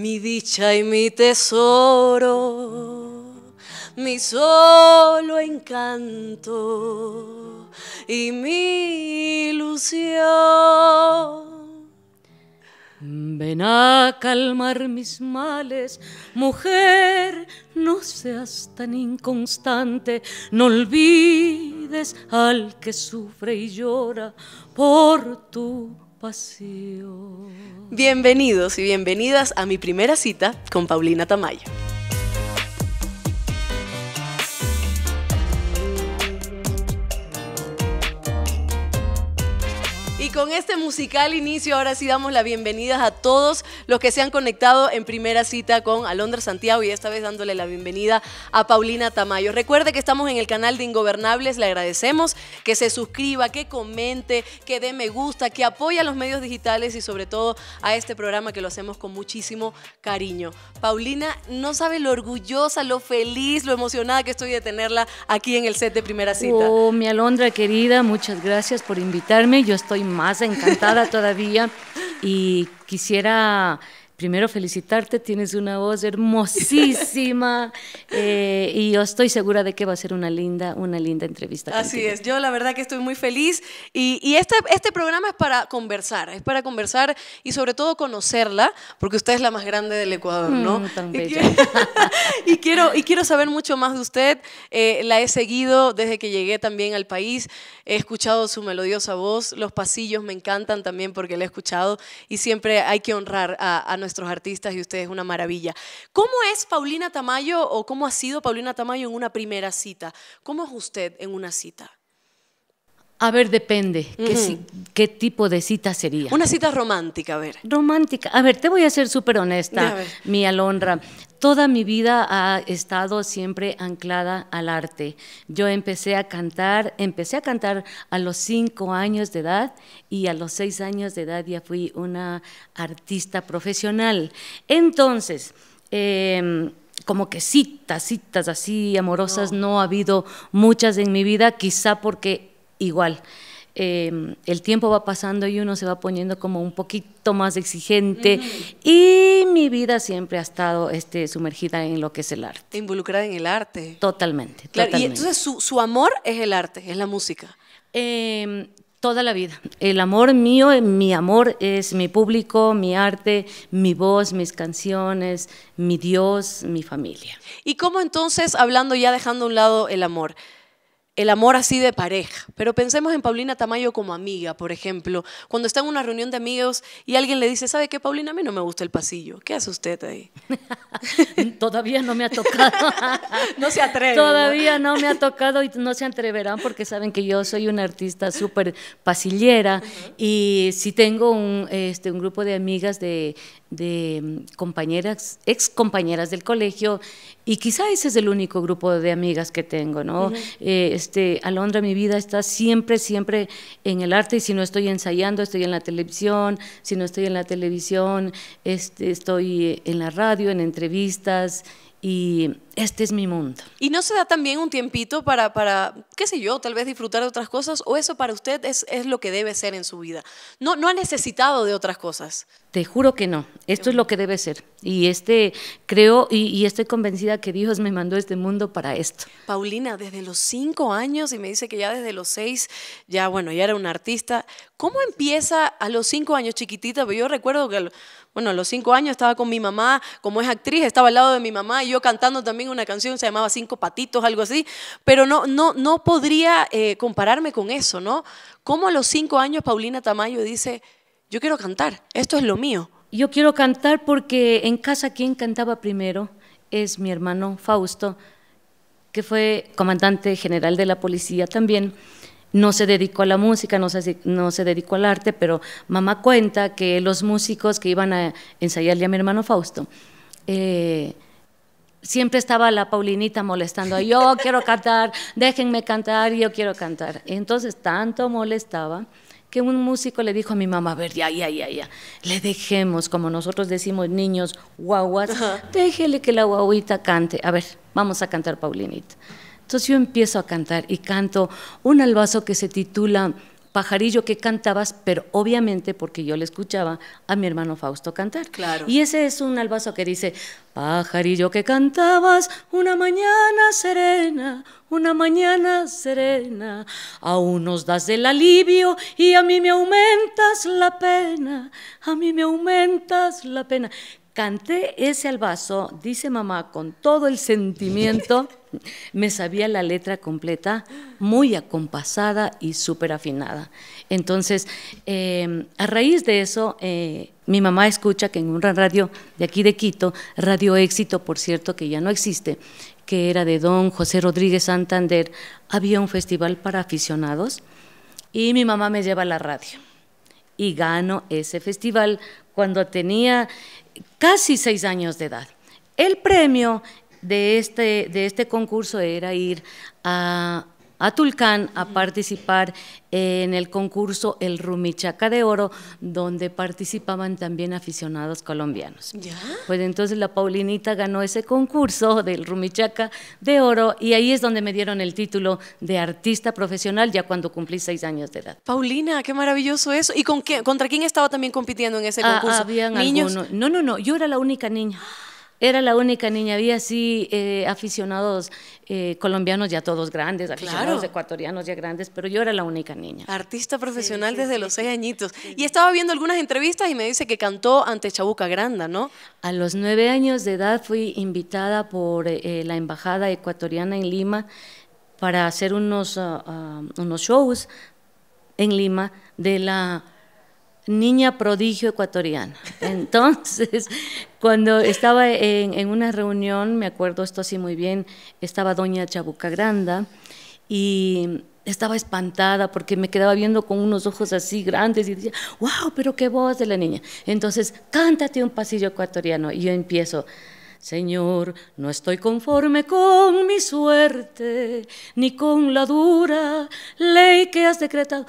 mi dicha y mi tesoro, mi solo encanto y mi ilusión. Ven a calmar mis males, mujer, no seas tan inconstante, no olvides al que sufre y llora por tu Bienvenidos y bienvenidas a mi primera cita con Paulina Tamayo. con este musical inicio, ahora sí damos la bienvenida a todos los que se han conectado en primera cita con Alondra Santiago y esta vez dándole la bienvenida a Paulina Tamayo. Recuerde que estamos en el canal de Ingobernables, le agradecemos que se suscriba, que comente, que dé me gusta, que apoye a los medios digitales y sobre todo a este programa que lo hacemos con muchísimo cariño. Paulina, no sabe lo orgullosa, lo feliz, lo emocionada que estoy de tenerla aquí en el set de primera cita. Oh, mi Alondra querida, muchas gracias por invitarme. Yo estoy mal encantada todavía y quisiera primero felicitarte, tienes una voz hermosísima eh, y yo estoy segura de que va a ser una linda, una linda entrevista. Así es, yo la verdad que estoy muy feliz y, este, este programa es para conversar, es para conversar y sobre todo conocerla, porque usted es la más grande del Ecuador, ¿no? Mm, y, quiero, y, quiero, saber mucho más de usted, eh, la he seguido desde que llegué también al país, he escuchado su melodiosa voz, los pasillos me encantan también porque la he escuchado y siempre hay que honrar a nuestra nuestros artistas y ustedes es una maravilla. ¿Cómo es Paulina Tamayo o cómo ha sido Paulina Tamayo en una primera cita? ¿Cómo es usted en una cita? A ver, depende. ¿Qué, tipo de cita sería? Una cita romántica, a ver. Romántica. A ver, te voy a ser súper honesta, mi Alondra. Toda mi vida ha estado siempre anclada al arte. Yo empecé a cantar, empecé a cantar a los cinco años de edad y a los seis años de edad ya fui una artista profesional. Entonces, em, como que citas, citas así amorosas, no ha habido muchas en mi vida, quizá porque igual. Em, el tiempo va pasando y uno se va poniendo como un poquito más exigente y mi vida siempre ha estado este, sumergida en lo que es el arte. Involucrada en el arte. Totalmente. Claro, Y entonces su, amor es el arte, es la música. Em, toda la vida. El amor mío, eh, mi amor es mi público, mi arte, mi voz, mis canciones, mi Dios, mi familia. ¿Y cómo entonces, hablando ya dejando a un lado el amor? el amor así de pareja. Pero pensemos en Paulina Tamayo como amiga, por ejemplo. Cuando está en una reunión de amigos y alguien le dice, ¿sabe qué, Paulina? A mí no me gusta el pasillo. ¿Qué hace usted ahí? Todavía no me ha tocado. no se atreve. Todavía no me ha tocado y no se atreverán porque saben que yo soy una artista súper pasillera y si tengo este, un grupo de amigas de de mm, compañeras, ex compañeras del colegio, y quizá ese es el único grupo de amigas que tengo, ¿no? Eh, este, Alondra, mi vida está siempre, siempre en el arte, y si no estoy ensayando, estoy en la televisión, si no estoy en la televisión, este, estoy en la radio, en entrevistas, y este es mi mundo. ¿Y no se da también un tiempito para, para qué sé yo, tal vez disfrutar de otras cosas? ¿O eso para usted es, es lo que debe ser en su vida? No, no ha necesitado de otras cosas. Te juro que no. Esto es lo que debe ser. Y este, creo, y, estoy convencida que Dios me mandó este mundo para esto. Paulina, desde los cinco años, y me dice que ya desde los seis, ya bueno, ya era una artista. ¿Cómo empieza a los cinco años, chiquitita? Porque yo recuerdo que, bueno, a los cinco años estaba con mi mamá, como es actriz, estaba al lado de mi mamá, y yo cantando también una canción, se llamaba Cinco Patitos, algo así. Pero no, no, no podría eh, compararme con eso, ¿no? ¿Cómo a los cinco años Paulina Tamayo dice yo quiero cantar, esto es lo mío. Yo quiero cantar porque en casa quien cantaba primero es mi hermano Fausto, que fue comandante general de la policía también. No se dedicó a la música, no se, dedicó al arte, pero mamá cuenta que los músicos que iban a ensayarle a mi hermano Fausto, eh, siempre estaba la Paulinita molestando, yo quiero cantar, déjenme cantar, yo quiero cantar. Entonces tanto molestaba que un músico le dijo a mi mamá, a ver, ya, ya, ya, ya, le dejemos, como nosotros decimos niños, guaguas, déjele que la guaguita cante. A ver, vamos a cantar Paulinita. Entonces yo empiezo a cantar y canto un albazo que se titula pajarillo que cantabas, pero obviamente porque yo le escuchaba a mi hermano Fausto cantar. Claro. Y ese es un albazo que dice, pajarillo que cantabas una mañana serena, una mañana serena, aún nos das el alivio y a mí me aumentas la pena, a mí me aumentas la pena. Canté ese albazo, dice mamá, con todo el sentimiento, me sabía la letra completa, muy acompasada y súper afinada. Entonces, em, a raíz de eso, eh, mi mamá escucha que en un radio de aquí de Quito, Radio Éxito, por cierto, que ya no existe, que era de don José Rodríguez Santander, había un festival para aficionados y mi mamá me lleva a la radio. Y gano ese festival cuando tenía casi seis años de edad. El premio de este, de este concurso era ir a a Tulcán a participar eh, en el concurso El Rumichaca de Oro, donde participaban también aficionados colombianos. Pues entonces la Paulinita ganó ese concurso del Rumichaca de Oro y ahí es donde me dieron el título de artista profesional ya cuando cumplí seis años de edad. Paulina, qué maravilloso eso. ¿Y con qué, contra quién estaba también compitiendo en ese ah, concurso? No, no, no, yo era la única niña. Ah era la única niña, había así eh, aficionados eh, colombianos ya todos grandes, aficionados ecuatorianos ya grandes, pero yo era la única niña. Artista profesional desde los seis añitos. Y estaba viendo algunas entrevistas y me dice que cantó ante Chabuca Granda, ¿no? A los nueve años de edad fui invitada por eh, la Embajada Ecuatoriana en Lima para hacer unos, ah, ah, unos shows en Lima de la niña prodigio ecuatoriana. Entonces, cuando estaba en, una reunión, me acuerdo esto así muy bien, estaba doña Chabuca Granda y estaba espantada porque me quedaba viendo con unos ojos así grandes y decía, wow, pero qué voz de la niña. Entonces, cántate un pasillo ecuatoriano y yo empiezo. Señor, no estoy conforme con mi suerte, ni con la dura ley que has decretado.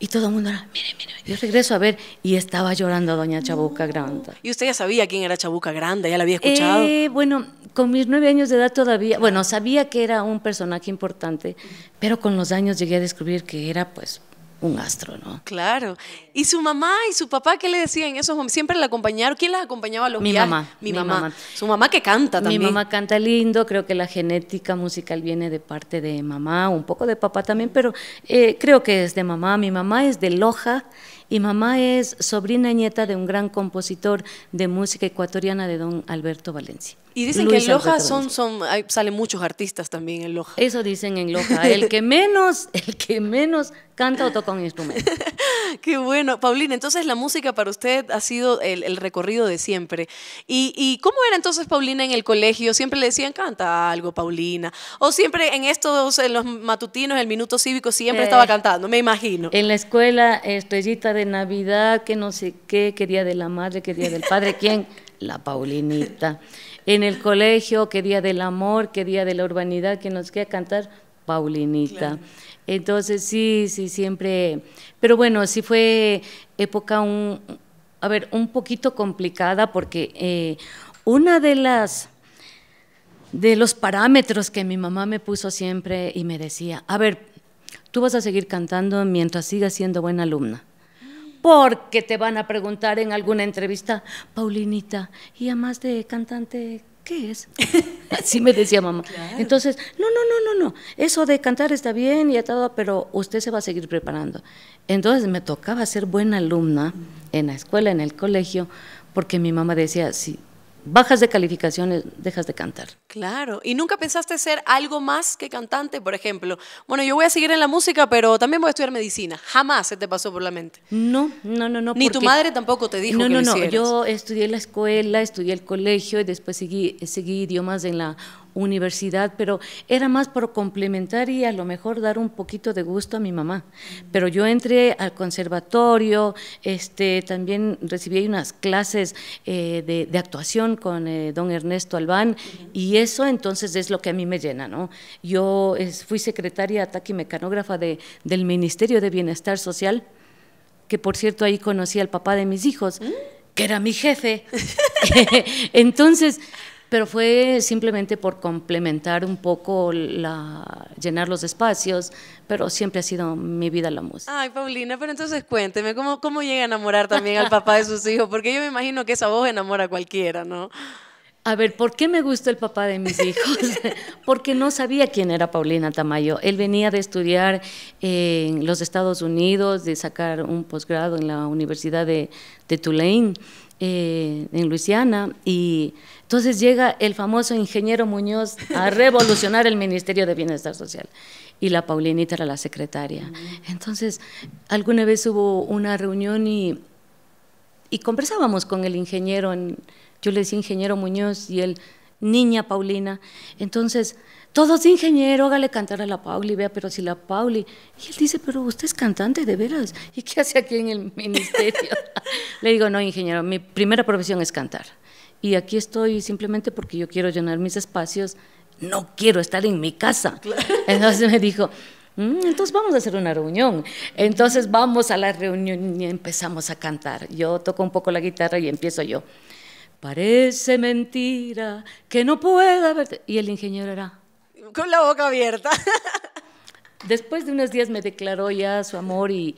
Y todo el mundo era, mire, mire, yo regreso a ver y estaba llorando a doña Chabuca Granda. ¿Y usted ya sabía quién era Chabuca Granda? ¿Ya la había escuchado? Eh, bueno, con mis nueve años de edad todavía, bueno, sabía que era un personaje importante, pero con los años llegué a descubrir que era pues un astro, ¿no? Claro. ¿Y su mamá y su papá qué le decían esos ¿Siempre la acompañaron? ¿Quién las acompañaba a los mi Mamá, mi, mamá. Su mamá que canta también. Mi mamá canta lindo, creo que la genética musical viene de parte de mamá, un poco de papá también, pero eh, creo que es de mamá. Mi mamá es de Loja y mamá es sobrina y nieta de un gran compositor de música ecuatoriana de don Alberto Valencia. Y dicen que en Loja son, son, salen muchos artistas también en Loja. Eso dicen en Loja. El que menos, el que menos canta o toca un instrumento. Qué bueno. Paulina, entonces la música para usted ha sido el, recorrido de siempre. ¿Y, cómo era entonces Paulina en el colegio? ¿Siempre le decían canta algo, Paulina? ¿O siempre en estos, en los matutinos, el minuto cívico, siempre estaba eh, cantando? Me imagino. En la escuela, Estrellita de Navidad, que no sé qué, quería día de la madre, que día del padre, ¿quién? La Paulinita. En el colegio, que día del amor, que día de la urbanidad, que nos queda cantar, Paulinita. Entonces, sí, sí, siempre. Pero bueno, sí fue época un, a ver, un poquito complicada porque eh, una de las de los parámetros que mi mamá me puso siempre y me decía, a ver, tú vas a seguir cantando mientras sigas siendo buena alumna porque te van a preguntar en alguna entrevista, Paulinita, y además de cantante, ¿qué es? Así me decía mamá. Entonces, no, no, no, no, no, eso de cantar está bien y todo, pero usted se va a seguir preparando. Entonces me tocaba ser buena alumna en la escuela, en el colegio, porque mi mamá decía, sí, bajas de calificaciones, dejas de cantar. Claro, y nunca pensaste ser algo más que cantante, por ejemplo. Bueno, yo voy a seguir en la música, pero también voy a estudiar medicina. Jamás se te pasó por la mente. No, no, no, no. Ni tu madre tampoco te dijo que no, No, no, yo estudié la escuela, estudié el colegio y después seguí, seguí idiomas en la universidad, pero era más por complementar y a lo mejor dar un poquito de gusto a mi mamá. Pero yo entré al conservatorio, este, también recibí unas clases eh, de, actuación con eh, don Ernesto Albán y eso entonces es lo que a mí me llena, ¿no? Yo fui secretaria taquimecanógrafa de, del Ministerio de Bienestar Social, que por cierto ahí conocí al papá de mis hijos. Mm. que era mi jefe. Entonces, pero fue simplemente por complementar un poco, llenar los espacios, pero siempre ha sido mi vida la música. Ay, Paulina, pero entonces cuénteme, ¿cómo, cómo llega a enamorar también al papá de sus hijos? Porque yo me imagino que esa voz enamora a cualquiera, ¿no? A ver, ¿por qué me gusta el papá de mis hijos? Porque no sabía quién era Paulina Tamayo. Él venía de estudiar en los Estados Unidos, de sacar un posgrado en la Universidad de, Tulane, eh, en Luisiana, y entonces llega el famoso ingeniero Muñoz a revolucionar el Ministerio de Bienestar Social y la Paulinita era la secretaria. Entonces, alguna vez hubo una reunión y, conversábamos con el ingeniero, yo le decía ingeniero Muñoz y él, niña Paulina. Entonces, todos ingeniero, hágale cantar a la Pauli, vea, pero si la Pauli. Y él dice, pero usted es cantante de veras, ¿y qué hace aquí en el ministerio? le digo, no, ingeniero, mi primera profesión es cantar y aquí estoy simplemente porque yo quiero llenar mis espacios, no quiero estar en mi casa. Entonces me dijo, mm, entonces vamos a hacer una reunión. Entonces vamos a la reunión y empezamos a cantar. Yo toco un poco la guitarra y empiezo yo. Parece mentira que no pueda verte. Y el ingeniero era. Con la boca abierta. Después de unos días me declaró ya su amor y,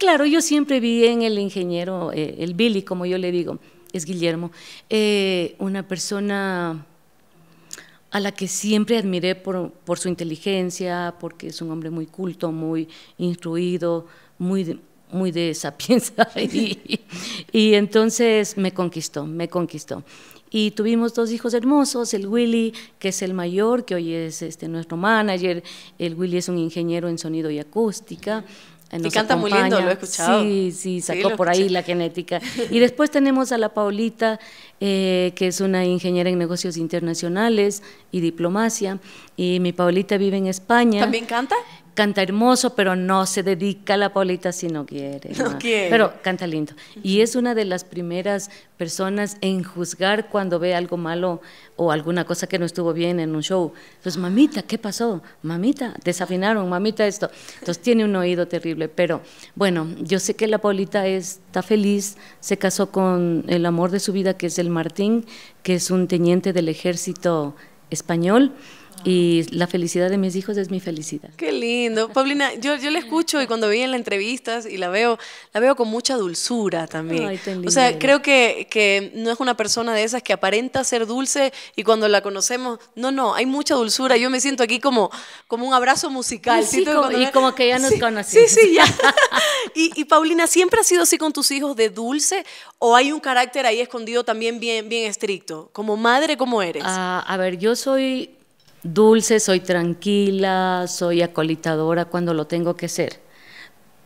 claro, yo siempre vi en el ingeniero, eh, el Billy, como yo le digo, es Guillermo, eh, una persona a la que siempre admiré por, su inteligencia, porque es un hombre muy culto, muy instruido, muy de, muy de sapienza. Y, entonces me conquistó, me conquistó. Y tuvimos dos hijos hermosos, el Willy, que es el mayor, que hoy es este, nuestro manager, el Willy es un ingeniero en sonido y acústica, y canta muy lindo, lo he escuchado. Sí, sí, sacó por ahí la genética. Y después tenemos a la Paulita, eh, que es una ingeniera en negocios internacionales y diplomacia. Y mi Paulita vive en España. ¿También canta? canta hermoso, pero no se dedica a la Paulita si no quiere. No, quiere. Pero canta lindo. Y es una de las primeras personas en juzgar cuando ve algo malo o alguna cosa que no estuvo bien en un show. Entonces, mamita, ¿qué pasó? Mamita, desafinaron, mamita esto. Entonces tiene un oído terrible, pero bueno, yo sé que la Paulita está feliz, se casó con el amor de su vida, que es el Martín, que es un teniente del ejército español y la felicidad de mis hijos es mi felicidad. Qué lindo. Paulina, yo, yo la escucho y cuando vi en las entrevistas y la veo, la veo con mucha dulzura también. Ay, O sea, creo que, que, no es una persona de esas que aparenta ser dulce y cuando la conocemos, no, no, hay mucha dulzura. Yo me siento aquí como, como un abrazo musical. como, y como que ya nos conocimos. Sí, sí, ya. y, Paulina, ¿siempre has sido así con tus hijos de dulce o hay un carácter ahí escondido también bien, bien estricto? Como madre, ¿cómo eres? Ah, a ver, yo soy dulce, soy tranquila, soy acolitadora cuando lo tengo que ser.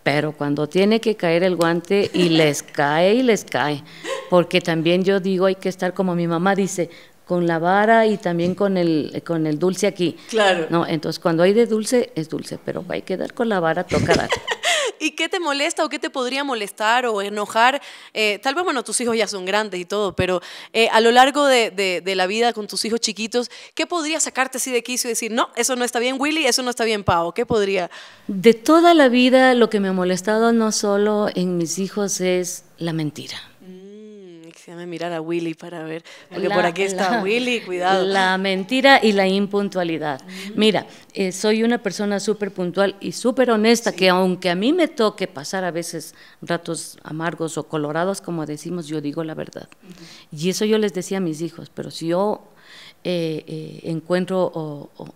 Pero cuando tiene que caer el guante y les cae y les cae, porque también yo digo hay que estar como mi mamá dice, con la vara y también con el, con el dulce aquí. Claro. No, entonces cuando hay de dulce es dulce, pero hay que dar con la vara tocada. ¿Y qué te molesta o qué te podría molestar o enojar? Eh, tal vez, bueno, tus hijos ya son grandes y todo, pero eh, a lo largo de, la vida con tus hijos chiquitos, ¿qué podría sacarte así de quicio y decir, no, eso no está bien, Willy, eso no está bien, Pau? ¿Qué podría? De toda la vida, lo que me ha molestado no solo en mis hijos es la mentira. Déjame mirar a Willy para ver, porque por aquí está Willy, cuidado. La mentira y la impuntualidad. Mira, eh, soy una persona súper puntual y súper honesta, que aunque a mí me toque pasar a veces ratos amargos o colorados, como decimos, yo digo la verdad. Y eso yo les decía a mis hijos, pero si yo eh, eh, encuentro o,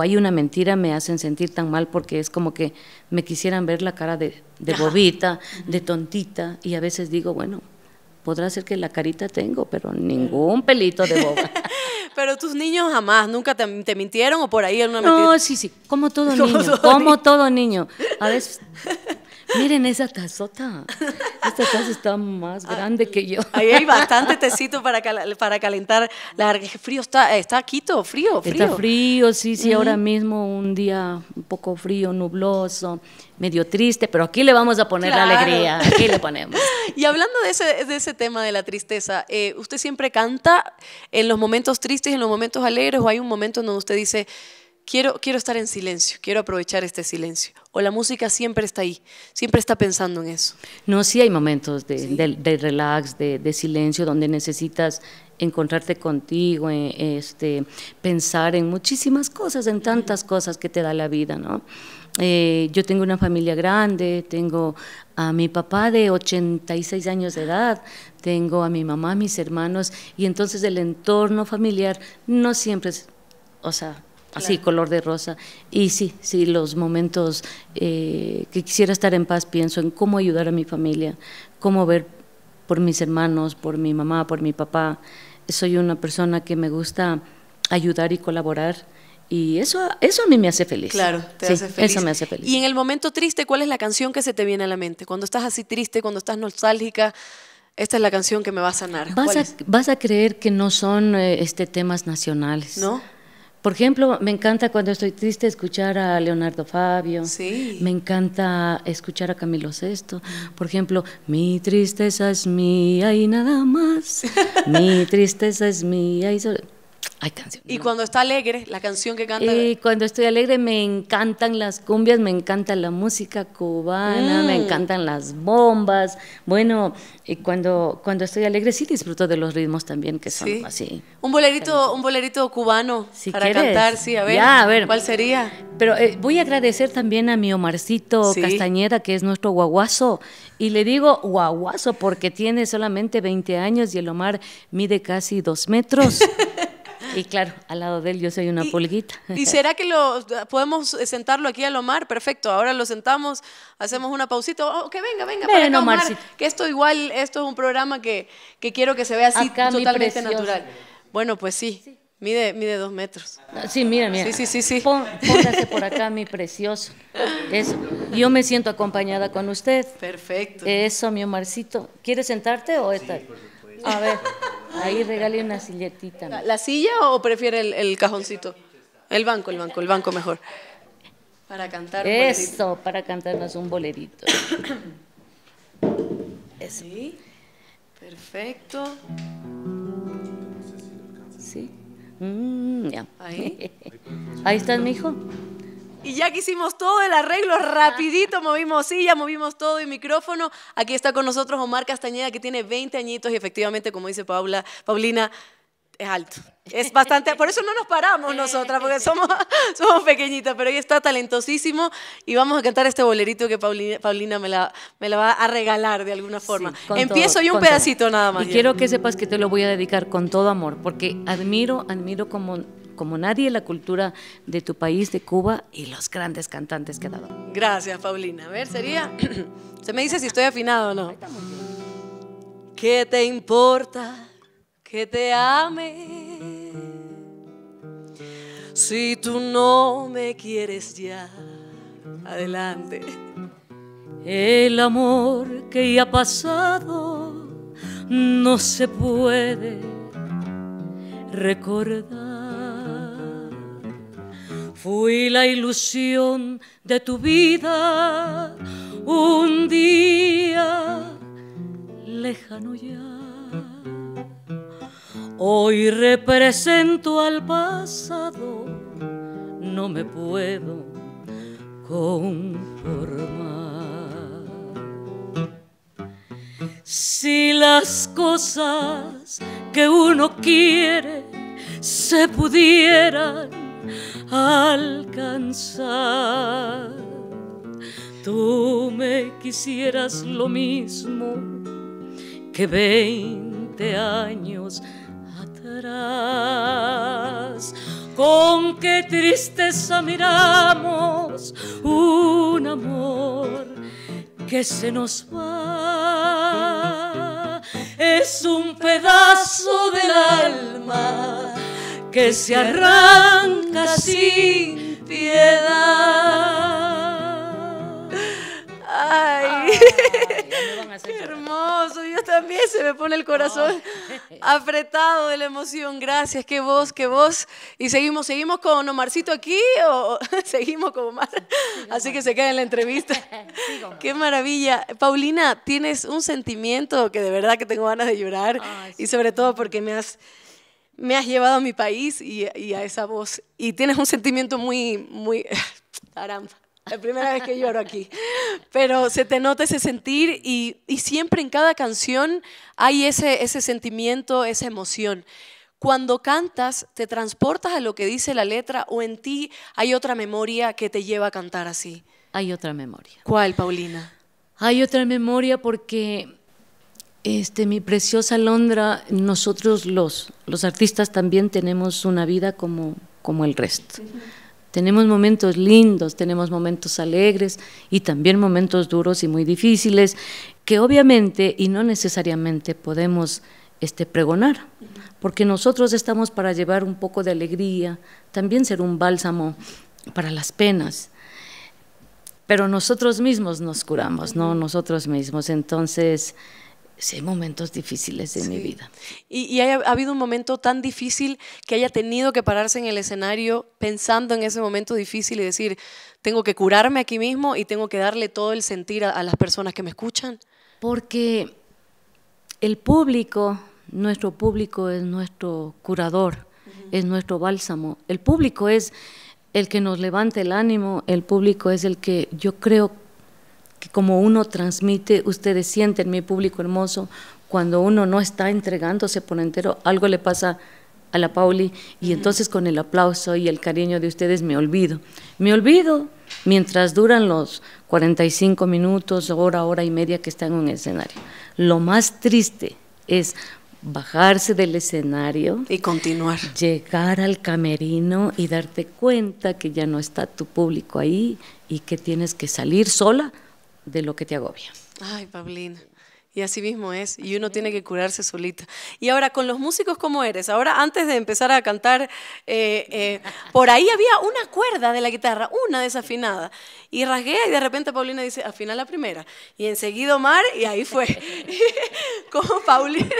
hay una mentira, me hacen sentir tan mal porque es como que me quisieran ver la cara de bobita, de tontita, y a veces digo, bueno Podrá ser que la carita tengo, pero ningún pelito de boba. pero tus niños jamás, nunca te, mintieron o por ahí alguna No, sí, sí, como todo niño, como todo niño. A veces Miren esa tazota. Esta taza está más ah, grande que yo. Ahí hay bastante tecito para, para calentar. La frío está, está Quito, frío, frío. Está frío, sí, sí, ahora mismo un día un poco frío, nubloso, medio triste, pero aquí le vamos a poner la alegría, aquí le ponemos. y hablando de ese, tema de la tristeza, eh, ¿usted siempre canta en los momentos tristes, en los momentos alegres o hay un momento en donde usted dice quiero, quiero estar en silencio, quiero aprovechar este silencio. O la música siempre está ahí, siempre está pensando en eso. No, sí hay momentos de, relax, de, silencio, donde necesitas encontrarte contigo, eh, este, pensar en muchísimas cosas, en tantas cosas que te da la vida, ¿no? Eh, yo tengo una familia grande, tengo a mi papá de 86 años de edad, tengo a mi mamá, mis hermanos, y entonces el entorno familiar no siempre es, o sea, así color de rosa. Y sí, sí, los momentos eh, que quisiera estar en paz pienso en cómo ayudar a mi familia, cómo ver por mis hermanos, por mi mamá, por mi papá. Soy una persona que me gusta ayudar y colaborar. Y eso, eso a mí me hace feliz. Claro, te hace feliz. Eso me hace feliz. Y en el momento triste, ¿cuál es la canción que se te viene a la mente? Cuando estás así triste, cuando estás nostálgica, esta es la canción que me va a sanar. Vas, a, vas a, creer que no son eh, este, temas nacionales. No por ejemplo, me encanta cuando estoy triste escuchar a Leonardo Fabio. Sí. Me encanta escuchar a Camilo Sesto. Por ejemplo, mi tristeza es mía y nada más. mi tristeza es mía y solo. ¿Y cuando está alegre, la canción que canta? Y eh, cuando estoy alegre me encantan las cumbias, me encanta la música cubana, me mm. encantan las bombas. Bueno, y cuando, cuando estoy alegre sí disfruto de los ritmos también que son sí. así. Un bolerito, un bolerito cubano para cantar, sí, a ver, a ver. ¿Cuál sería? Pero eh, voy a agradecer también a mi Omarcito Castañeda, que es nuestro guaguazo. Y le digo guaguazo porque tiene solamente 20 años y el Omar mide casi dos metros. Y claro, al lado de él yo soy una polguita. ¿Y será que lo podemos sentarlo aquí al Omar? Perfecto, ahora lo sentamos, hacemos una pausita. Oh, que venga, venga, para que esto igual, esto es un programa que, quiero que se vea así totalmente natural. Bueno, pues sí. Mide, mide dos metros. Ah, sí, mira, mira. Sí, sí, sí. sí. póngase por acá, mi precioso. Eso. Yo me siento acompañada con usted. Perfecto. Eso, mi Omarcito. ¿Quieres sentarte o estar? A ver, ahí regale una silletita. ¿La, silla o prefiere el, cajoncito? El banco, el banco, el banco mejor. Para cantar. Esto, para cantarnos un bolerito. Eso. Sí, perfecto. Sí. Mm, ya. Ahí. Ahí estás, hijo y ya que hicimos todo el arreglo rapidito, movimos silla, movimos todo y micrófono. Aquí está con nosotros Omar Castañeda, que tiene 20 añitos y efectivamente, como dice Paula, Paulina, es alto. Es bastante, por eso no nos paramos nosotras, porque somos, somos pequeñitas, pero ella está talentosísimo y vamos a cantar este bolerito que Paulina, me, la, me va a regalar de alguna forma. Empiezo yo un pedacito nada más. Y quiero que sepas que te lo voy a dedicar con todo amor, porque admiro, admiro como, como nadie la cultura de tu país, de Cuba, y los grandes cantantes que ha dado. Gracias, Paulina. A ver, sería, se me dice si estoy afinado o no. ¿Qué te importa? que te ame. Si tú no me quieres ya, adelante. El amor que ya ha pasado no se puede recordar. Fui la ilusión de tu vida un día lejano ya. Hoy represento al pasado, no me puedo conformar. Si las cosas que uno quiere se pudieran alcanzar, tú me quisieras lo mismo que veinte años con qué tristeza miramos un amor que se nos va. Es un pedazo del alma que se arranca sin piedad. Ay, hermoso, yo también se me pone el corazón apretado de la emoción. Gracias, qué voz, qué voz. Y seguimos, seguimos con Omarcito aquí o seguimos con Omar. Así que se queda en la entrevista. Qué maravilla. Paulina, tienes un sentimiento que de verdad que tengo ganas de llorar y sobre todo porque me has me has llevado a mi país y, y, a esa voz. Y tienes un sentimiento muy, muy, caramba, la primera vez que lloro aquí. Pero se te nota ese sentir y, y siempre en cada canción hay ese, ese sentimiento, esa emoción cuando cantas te transportas a lo que dice la letra o en ti hay otra memoria que te lleva a cantar así? Hay otra memoria. ¿Cuál, Paulina? Hay otra memoria porque este mi preciosa Londra, nosotros los los artistas también tenemos una vida como como el resto. Tenemos momentos lindos, tenemos momentos alegres y también momentos duros y muy difíciles que obviamente y no necesariamente podemos este, pregonar, porque nosotros estamos para llevar un poco de alegría, también ser un bálsamo para las penas, pero nosotros mismos nos curamos, ¿no? Nosotros mismos. Entonces, sí hay momentos difíciles de mi vida. ¿Y, ha habido un momento tan difícil que haya tenido que pararse en el escenario pensando en ese momento difícil y decir, tengo que curarme aquí mismo y tengo que darle todo el sentir a, las personas que me escuchan? Porque el público, nuestro público es nuestro curador, es nuestro bálsamo. El público es el que nos levanta el ánimo, el público es el que yo creo que que como uno transmite, ustedes sienten, mi público hermoso, cuando uno no está entregándose por entero, algo le pasa a la Pauli y entonces con el aplauso y el cariño de ustedes me olvido. Me olvido mientras duran los 45 minutos, hora, hora y media que están en un escenario. Lo más triste es bajarse del escenario y continuar. Llegar al camerino y darte cuenta que ya no está tu público ahí y que tienes que salir sola de lo que te agobia. Ay, Paulina. Y así mismo es, y uno tiene que curarse solita. Y ahora, con los músicos, como eres? Ahora, antes de empezar a cantar, eh, eh, por ahí había una cuerda de la guitarra, una desafinada, y rasguea y de repente Paulina dice, afina la primera, y enseguida mar y ahí fue. Como Paulina.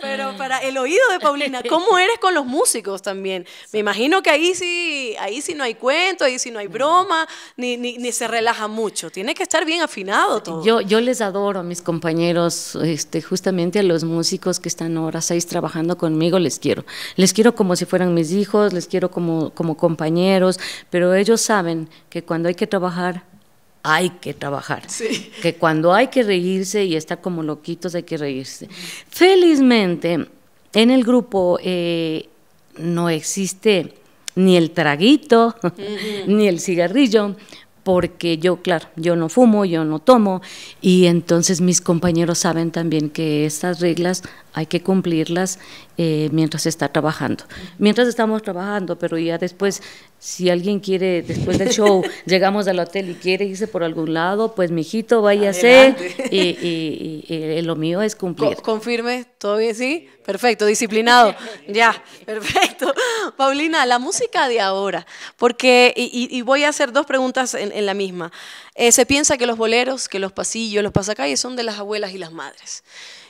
Pero ah. para el oído de Paulina, ¿cómo eres con los músicos también? Me imagino que ahí sí, ahí sí no hay cuento, ahí sí no hay broma, ni, ni, se relaja mucho. Tiene que estar bien afinado todo. Yo, yo les adoro a mis compañeros, este, justamente a los músicos que están ahora seis trabajando conmigo, les quiero. Les quiero como si fueran mis hijos, les quiero como, como compañeros, pero ellos saben que cuando hay que trabajar hay que trabajar. Que cuando hay que reírse y está como loquitos, hay que reírse. Felizmente, en el grupo eh, no existe ni el traguito, ni el cigarrillo, porque yo, claro, yo no fumo, yo no tomo, y entonces mis compañeros saben también que estas reglas hay que cumplirlas eh, mientras se está trabajando. Mientras estamos trabajando, pero ya después si alguien quiere, después del show, llegamos al hotel y quiere irse por algún lado, pues mijito, váyase. Y, y, y, y, eh, lo mío es cumplir. confirme, ¿todo bien? Sí, perfecto, disciplinado. ya, perfecto. Paulina, la música de ahora, porque, y, voy a hacer dos preguntas en, la misma. Eh, se piensa que los boleros, que los pasillos, los pasacalles son de las abuelas y las madres.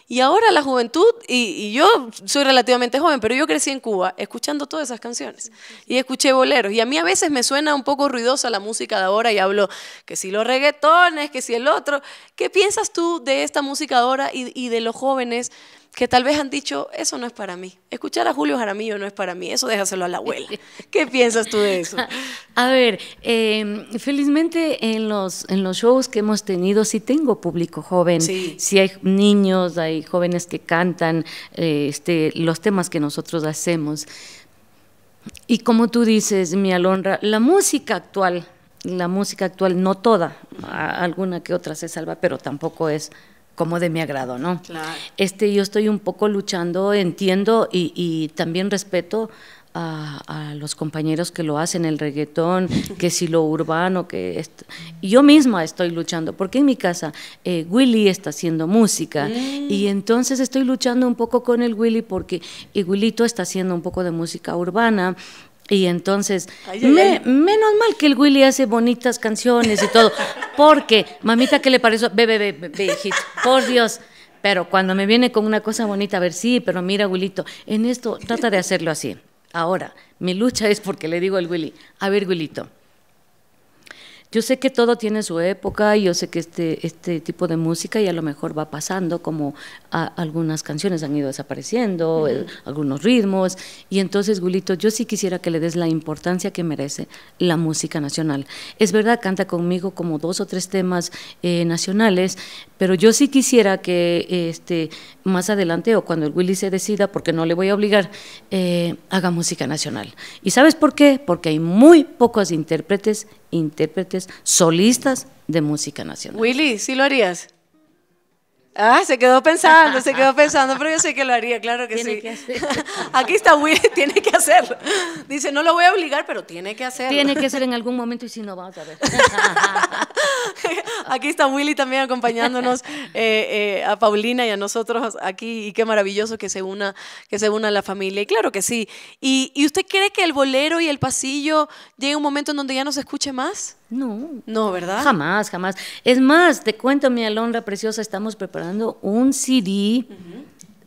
Y ahora la juventud, y, yo soy relativamente joven, pero yo crecí en Cuba escuchando todas esas canciones y escuché boleros. Y a mí a veces me suena un poco ruidosa la música de ahora y hablo que si los reggaetones, que si el otro. ¿Qué piensas tú de esta música ahora y, y de los jóvenes? que tal vez han dicho, eso no es para mí. Escuchar a Julio Jaramillo no es para mí, eso déjaselo a la abuela. ¿Qué piensas tú de eso? A ver, eh, felizmente en los, en los shows que hemos tenido sí tengo público joven, sí, hay niños, hay jóvenes que cantan eh, este, los temas que nosotros hacemos. Y como tú dices, mi Alonra, la música actual, la música actual, no toda, alguna que otra se salva, pero tampoco es como de mi agrado, ¿no? Este, yo estoy un poco luchando, entiendo y, también respeto a, los compañeros que lo hacen, el reggaetón, que si lo urbano, que yo misma estoy luchando, porque en mi casa eh, Willy está haciendo música mm. y entonces estoy luchando un poco con el Willy porque y Willito está haciendo un poco de música urbana y entonces, menos mal que el Willy hace bonitas canciones y todo, porque, mamita, ¿qué le pareció? Ve, ve, ve, por Dios. Pero cuando me viene con una cosa bonita, a ver, sí, pero mira, Wilito, en esto trata de hacerlo así. Ahora, mi lucha es porque le digo al Willy, a ver, Wilito, yo sé que todo tiene su época y yo sé que este, este tipo de música y a lo mejor va pasando, como algunas canciones han ido desapareciendo, eh, algunos ritmos. Y entonces, Gulito, yo sí quisiera que le des la importancia que merece la música nacional. Es verdad, canta conmigo como dos o tres temas eh, nacionales, pero yo sí quisiera que este, más adelante o cuando el Willy se decida, porque no le voy a obligar, eh, haga música nacional. ¿Y sabes por qué? Porque hay muy pocos intérpretes, intérpretes solistas de música nacional. Willy, ¿sí lo harías? Ah, se quedó pensando, se quedó pensando, pero yo sé que lo haría, claro que tiene sí. Aquí está Willy, tiene que hacerlo. Dice, no lo voy a obligar, pero tiene que hacerlo. Tiene que ser en algún momento y si no, va a ver. aquí está Willy también acompañándonos eh, eh, a Paulina y a nosotros aquí y qué maravilloso que se una que se una la familia y claro que sí y, y usted cree que el bolero y el pasillo llegue un momento en donde ya no se escuche más no. No, ¿verdad? Jamás, jamás. Es más, te cuento, mi Alondra preciosa, estamos preparando un CD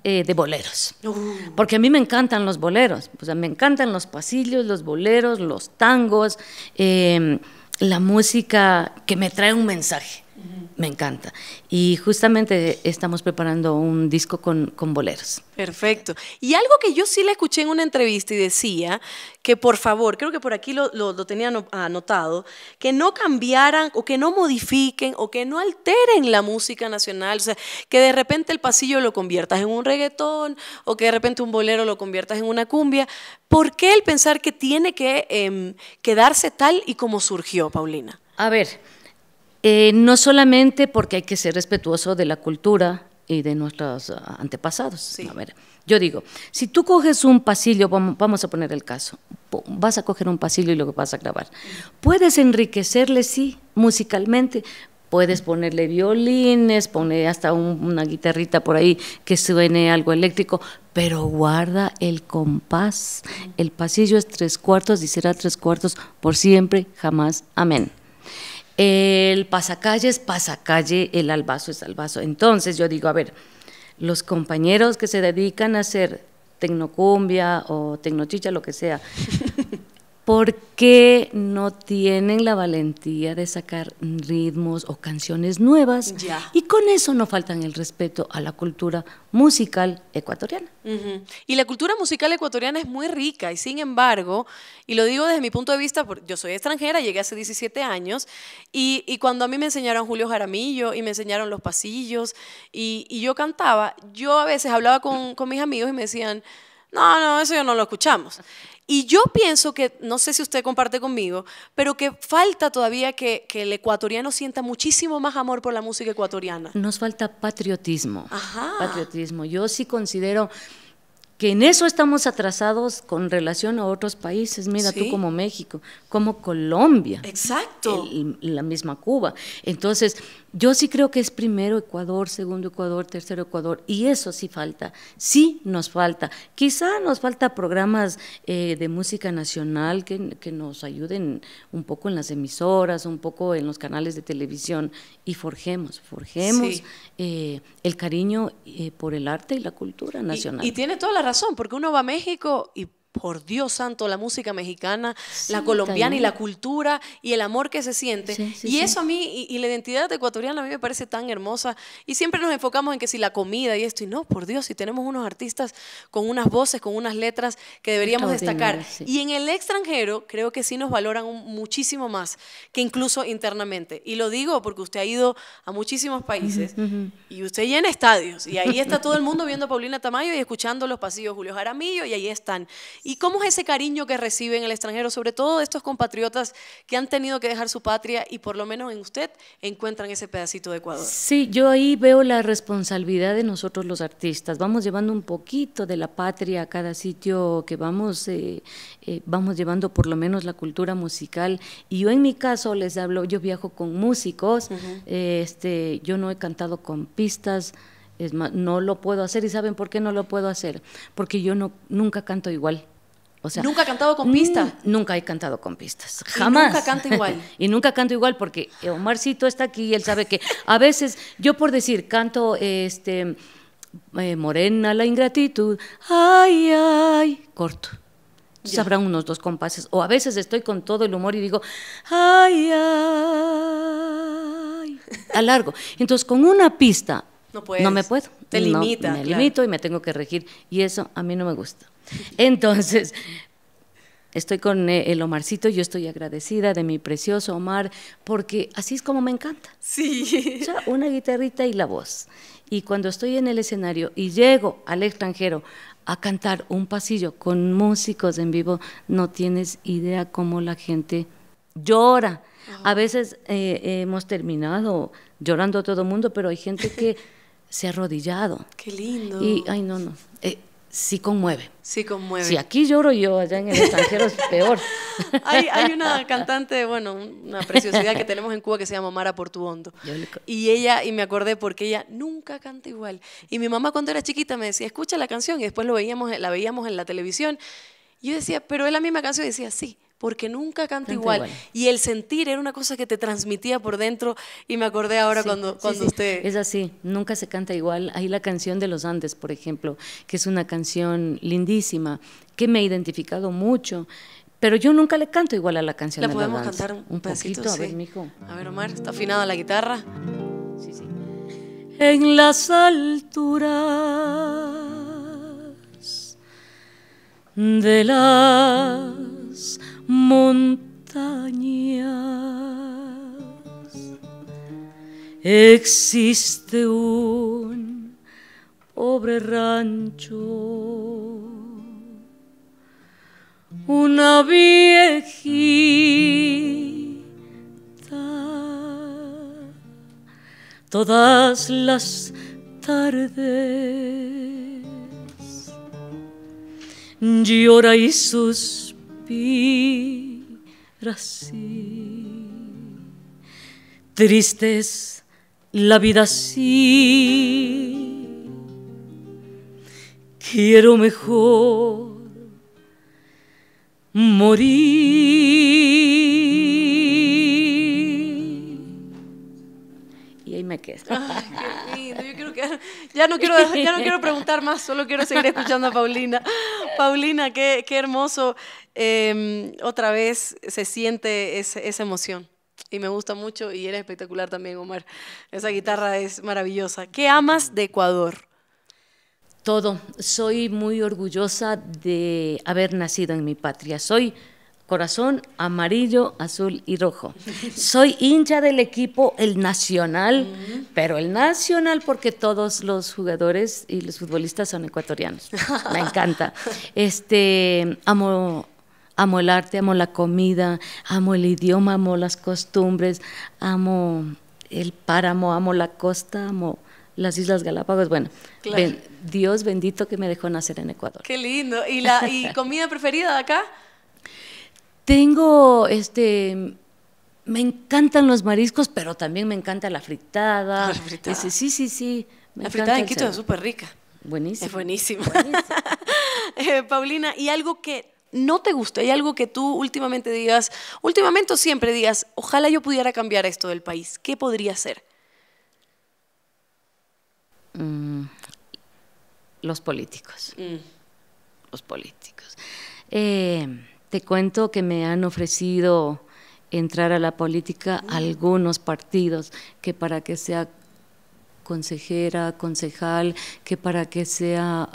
eh, de boleros. Uh. Porque a mí me encantan los boleros. O sea, me encantan los pasillos, los boleros, los tangos, eh, la música que me trae un mensaje. Me encanta. Y justamente estamos preparando un disco con, boleros. Perfecto. Y algo que yo sí le escuché en una entrevista y decía que por favor, creo que por aquí lo, lo, tenía anotado, que no cambiaran o que no modifiquen o que no alteren la música nacional. O sea, que de repente el pasillo lo conviertas en un reggaetón o que de repente un bolero lo conviertas en una cumbia. ¿Por qué el pensar que tiene que em, quedarse tal y como surgió, Paulina? A ver. Eh, no solamente porque hay que ser respetuoso de la cultura y de nuestros ah, antepasados. yo digo, si tú coges un pasillo, vamos a poner el caso, vas a coger un pasillo y lo vas a grabar, puedes enriquecerle, sí, musicalmente, Puedes ponerle violines, poner hasta una guitarrita por ahí que suene algo eléctrico, pero guarda el compás. El pasillo es tres cuartos y será tres cuartos por siempre, jamás. Amén. El pasacalle es pasacalle, el albazo es albazo. Entonces yo digo, a ver, los compañeros que se dedican a hacer tecnocumbia o tecnochicha, lo que sea, porque no tienen la valentía de sacar ritmos o canciones nuevas y con eso no faltan el respeto a la cultura musical ecuatoriana. Y la cultura musical ecuatoriana es muy rica y sin embargo, y lo digo desde mi punto de vista, yo soy extranjera, llegué hace 17 años y, cuando a mí me enseñaron Julio Jaramillo y me enseñaron los pasillos y, yo cantaba, yo a veces hablaba con, con mis amigos y me decían, no, no, eso yo no lo escuchamos. Y yo pienso que, no sé si usted comparte conmigo, pero que falta todavía que, el ecuatoriano sienta muchísimo más amor por la música ecuatoriana. Nos falta patriotismo. Ajá. Patriotismo. Yo sí considero que en eso estamos atrasados con relación a otros países. Mira tú como México, como Colombia. Exacto. Y la misma Cuba. Entonces, yo sí creo que es primero Ecuador, segundo Ecuador, tercero Ecuador, y eso sí falta, sí nos falta. Quizá nos falta programas eh, de música nacional que, nos ayuden un poco en las emisoras, un poco en los canales de televisión, y forjemos, forjemos eh, el cariño eh, por el arte y la cultura nacional. y tiene toda la razón, porque uno va a México y por Dios santo, la música mexicana, la colombiana y la cultura y el amor que se siente. y eso a mí, y, la identidad ecuatoriana a mí me parece tan hermosa. Y siempre nos enfocamos en que si la comida y esto, y no, por Dios, si tenemos unos artistas con unas voces, con unas letras que deberíamos destacar. Y en el extranjero creo que sí nos valoran muchísimo más que incluso internamente. Y lo digo porque usted ha ido a muchísimos países y usted llena estadios y ahí está todo el mundo viendo a Paulina Tamayo y escuchando los pasillos Julio Jaramillo y ahí están. ¿Y cómo es ese cariño que reciben el extranjero, sobre todo estos compatriotas que han tenido que dejar su patria y por lo menos en usted encuentran ese pedacito de Ecuador? Sí, yo ahí veo la responsabilidad de nosotros los artistas. Vamos llevando un poquito de la patria a cada sitio que vamos, eh, eh, vamos llevando por lo menos la cultura musical. Y yo en mi caso les hablo, yo viajo con músicos, este, yo no he cantado con pistas. Es más, no lo puedo hacer y ¿saben por qué no lo puedo hacer? Porque yo no, nunca canto igual. O sea, ¿Nunca he cantado con pista? Mm, nunca he cantado con pistas, jamás. Y nunca canto igual. y nunca canto igual porque Omarcito está aquí y él sabe que a veces yo por decir canto este eh, morena la ingratitud, ay, ay, corto. Sabrán unos dos compases. O a veces estoy con todo el humor y digo, ay, ay, largo. Entonces, con una pista no, puedes. no me puedo. Te limita. me limito y me tengo que regir. Y eso a mí no me gusta. Entonces, estoy con eh, el Omarcito, yo estoy agradecida de mi precioso Omar, porque así es como me encanta. Sí. O sea, una guitarrita y la voz. Y cuando estoy en el escenario y llego al extranjero a cantar un pasillo con músicos en vivo, no tienes idea cómo la gente llora. Ah. A veces eh, hemos terminado llorando todo todo mundo, pero hay gente que... se ha arrodillado. Qué lindo. Y, ay, no, no. Eh, sí conmueve. Sí conmueve. Si aquí lloro yo, allá en el extranjero es peor. hay, hay, una cantante, bueno, una preciosidad que tenemos en Cuba que se llama Mara Portuondo. Y ella, y me acordé porque ella nunca canta igual. Y mi mamá cuando era chiquita me decía, escucha la canción, y después lo veíamos, la veíamos en la televisión. Y yo decía, pero es la misma canción, y decía, sí porque nunca canta igual. Y el sentir era una cosa que te transmitía por dentro y me acordé ahora cuando, cuando usted... Es así, nunca se canta igual. Hay la canción de los Andes, por ejemplo, que es una canción lindísima, que me ha identificado mucho. Pero yo nunca le canto igual a la canción. ¿La podemos cantar un, poquito? A ver, mijo. A ver, Omar, ¿está afinada la guitarra? Sí, sí. En las alturas de las montañas. Existe un pobre rancho, una viejita, todas las tardes llora y sus Tristes así. Triste la vida así. Quiero mejor morir. Y ahí me quedo. ya no quiero, ya no quiero preguntar más, solo quiero seguir escuchando a Paulina. Paulina, qué, hermoso. Em, otra vez se siente esa, esa emoción y me gusta mucho y eres espectacular también, Omar. Esa guitarra es maravillosa. ¿Qué amas de Ecuador? Todo. Soy muy orgullosa de haber nacido en mi patria. Soy corazón amarillo, azul y rojo. Soy hincha del equipo El Nacional, pero el Nacional porque todos los jugadores y los futbolistas son ecuatorianos. Me encanta. Este, amo amo el arte, amo la comida, amo el idioma, amo las costumbres, amo el páramo, amo la costa, amo las Islas Galápagos. Bueno, Dios bendito que me dejó nacer en Ecuador. Qué lindo. ¿Y la y comida preferida de acá? Tengo, este, me encantan los mariscos, pero también me encanta la fritada. La fritada. sí, sí, sí. la fritada de Quito es súper rica. Buenísima. Es buenísima. Eh, Paulina, ¿y algo que no te gusta? y algo que tú últimamente digas, últimamente o siempre digas, ojalá yo pudiera cambiar esto del país? ¿Qué podría ser? Mm, los políticos. Mm. Los políticos. Eh, te cuento que me han ofrecido entrar a la política mm. algunos partidos, que para que sea consejera, concejal, que para que sea...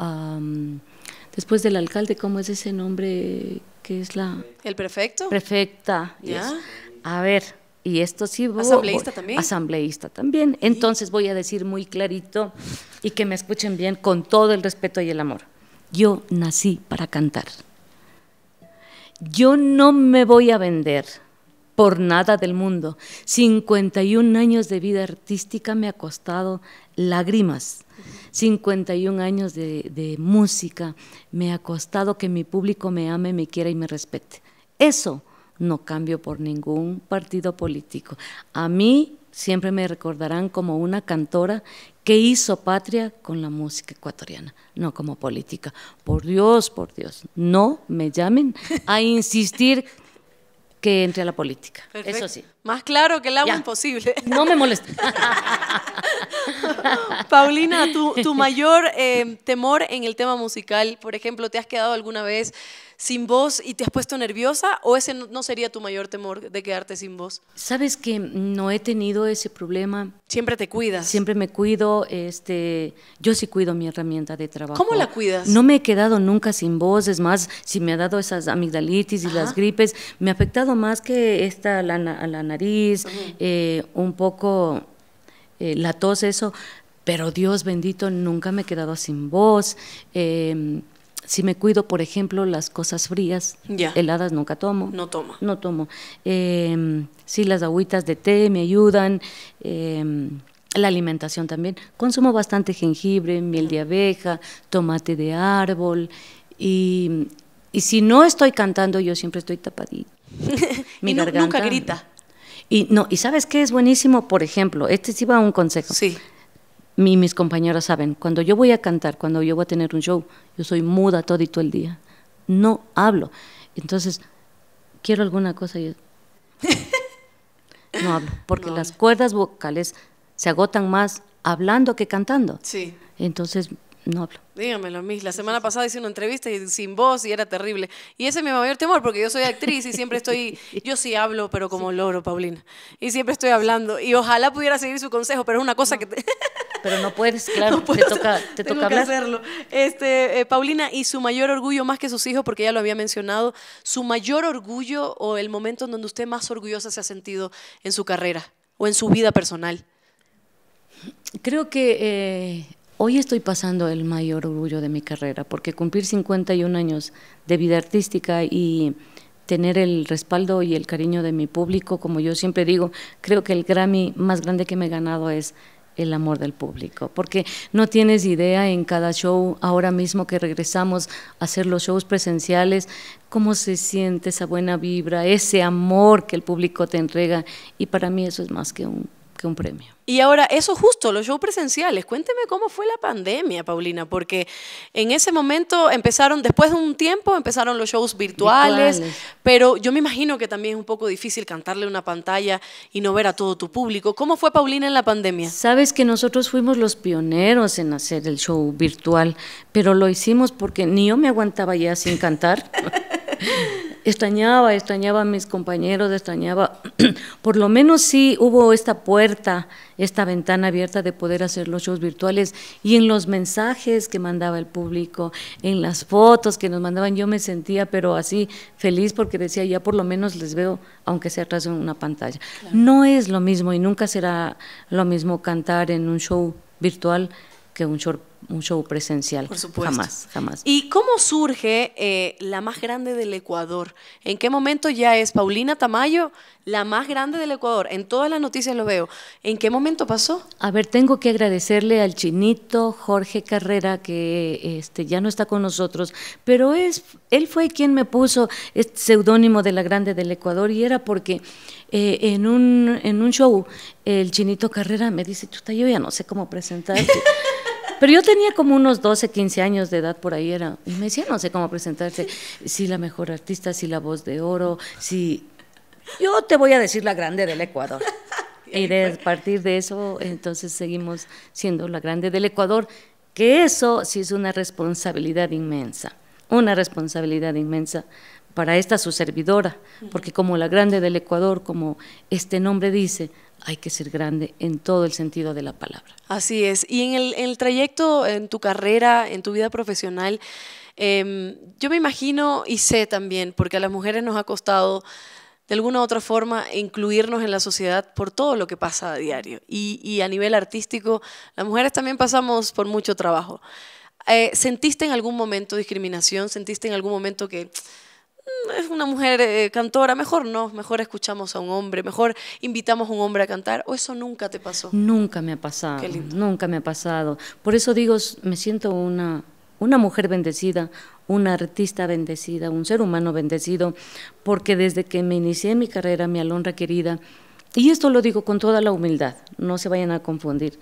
después del alcalde, ¿cómo es ese nombre que es la...? ¿El prefecto? Prefecta, ya. A ver, y esto sí... Voy, asambleísta también. Asambleísta también. Entonces voy a decir muy clarito y que me escuchen bien con todo el respeto y el amor. Yo nací para cantar. Yo no me voy a vender por nada del mundo. 51 años de vida artística me ha costado lágrimas. 51 años de, música me ha costado que mi público me ame, me quiera y me respete. Eso no cambio por ningún partido político. A mí siempre me recordarán como una cantora que hizo patria con la música ecuatoriana, no como política. Por Dios, por Dios, no me llamen a insistir que entre a la política. Eso sí. Más claro que el agua es imposible. No me molesta. Paulina, tu, mayor em, temor en el tema musical, por ejemplo, ¿te has quedado alguna vez sin voz y te has puesto nerviosa o ese no sería tu mayor temor de quedarte sin voz? Sabes que no he tenido ese problema. Siempre te cuidas. Siempre me cuido, este, yo sí cuido mi herramienta de trabajo. ¿Cómo la cuidas? No me he quedado nunca sin voz, es más, si me ha dado esas amigdalitis y las gripes, me ha afectado más que esta la, la nariz, eh, un poco eh, la tos, eso, pero Dios bendito, nunca me he quedado sin voz. Em, si me cuido, por ejemplo, las cosas frías, heladas nunca tomo. No tomo. No tomo. si em, sí, las agüitas de té me ayudan. Em, la alimentación también. Consumo bastante jengibre, miel de abeja, tomate de árbol. Y, y si no estoy cantando, yo siempre estoy tapadita. Mi nunca grita. Y no, y sabes qué es buenísimo, por ejemplo, este sí va a un consejo. Sí. Mi, mis compañeras saben, cuando yo voy a cantar, cuando yo voy a tener un show, yo soy muda todo y todo el día. No hablo. Entonces, quiero alguna cosa y no hablo, porque las cuerdas vocales se agotan más hablando que cantando. Sí. Entonces, no hablo. Dígamelo, Miss. La semana pasada hice una entrevista y sin voz y era terrible. Y ese es mi mayor temor porque yo soy actriz y siempre estoy, yo sí hablo, pero como loro, Paulina. Y siempre estoy hablando. Y ojalá pudiera seguir su consejo, pero es una cosa que... pero no puedes, claro, te toca, te hacerlo. Este, eh, Paulina, y su mayor orgullo, más que sus hijos, porque ya lo había mencionado, su mayor orgullo o el momento en donde usted más orgullosa se ha sentido en su carrera o en su vida personal. Creo que... Eh, Hoy estoy pasando el mayor orgullo de mi carrera, porque cumplir 51 años de vida artística y tener el respaldo y el cariño de mi público, como yo siempre digo, creo que el Grammy más grande que me he ganado es el amor del público, porque no tienes idea en cada show, ahora mismo que regresamos a hacer los shows presenciales, cómo se siente esa buena vibra, ese amor que el público te entrega, y para mí eso es más que un un premio. Y ahora, eso justo, los shows presenciales. Cuénteme cómo fue la pandemia, Paulina, porque en ese momento empezaron, después de un tiempo, empezaron los shows virtuales, virtuales, pero yo me imagino que también es un poco difícil cantarle una pantalla y no ver a todo tu público. ¿Cómo fue, Paulina, en la pandemia? Sabes que nosotros fuimos los pioneros en hacer el show virtual, pero lo hicimos porque ni yo me aguantaba ya sin cantar. extrañaba, extrañaba a mis compañeros, extrañaba, por lo menos sí hubo esta puerta, esta ventana abierta de poder hacer los shows virtuales y en los mensajes que mandaba el público, en las fotos que nos mandaban, yo me sentía pero así feliz porque decía, ya por lo menos les veo, aunque sea atrás de una pantalla. No es lo mismo y nunca será lo mismo cantar en un show virtual que un show un show presencial. Por supuesto. Jamás, jamás. ¿Y cómo surge eh, la más grande del Ecuador? ¿En qué momento ya es Paulina Tamayo la más grande del Ecuador? En todas las noticias lo veo. ¿En qué momento pasó? A ver, tengo que agradecerle al chinito Jorge Carrera, que este, ya no está con nosotros, pero es, él fue quien me puso este seudónimo de la grande del Ecuador y era porque eh, en, un, en un show el chinito Carrera me dice, chuta, yo ya no sé cómo presentarte. Pero yo tenía como unos 12, 15 años de edad por ahí, era, y me decía, no sé cómo presentarse, si la mejor artista, si la voz de oro, si... Yo te voy a decir la grande del Ecuador. Y a partir de eso, entonces seguimos siendo la grande del Ecuador, que eso sí es una responsabilidad inmensa, una responsabilidad inmensa para esta su servidora, porque como la grande del Ecuador, como este nombre dice, hay que ser grande en todo el sentido de la palabra. Así es. Y en el, trayecto, en tu carrera, en tu vida profesional, em, yo me imagino y sé también, porque a las mujeres nos ha costado de alguna u otra forma incluirnos en la sociedad por todo lo que pasa a diario. Y, a nivel artístico, las mujeres también pasamos por mucho trabajo. Eh, ¿Sentiste en algún momento discriminación? ¿Sentiste en algún momento que Mm, es una mujer eh, cantora, mejor no, mejor escuchamos a un hombre, mejor invitamos a un hombre a cantar, o eso nunca te pasó. Nunca me ha pasado, nunca me ha pasado. Por eso digo, me siento una, una mujer bendecida, una artista bendecida, un ser humano bendecido, porque desde que me inicié mi carrera, mi alondra querida, y esto lo digo con toda la humildad, no se vayan a confundir,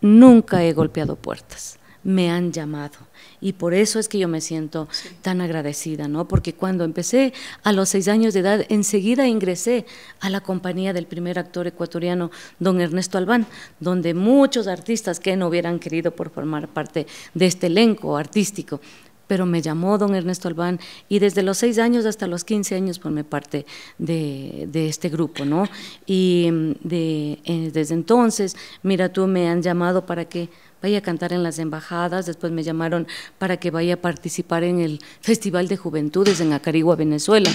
nunca he golpeado puertas, me han llamado y por eso es que yo me siento tan agradecida, ¿no? Porque cuando empecé a los seis años de edad, enseguida ingresé a la compañía del primer actor ecuatoriano, don Ernesto Albán, donde muchos artistas que no hubieran querido por formar parte de este elenco artístico, pero me llamó don Ernesto Albán y desde los seis años hasta los quince años formé parte de, este grupo, ¿no? Y mm, de, eh, desde entonces, mira, tú me han llamado para que vaya a cantar en las embajadas, después me llamaron para que vaya a participar en el Festival de Juventudes en Acarigua, Venezuela.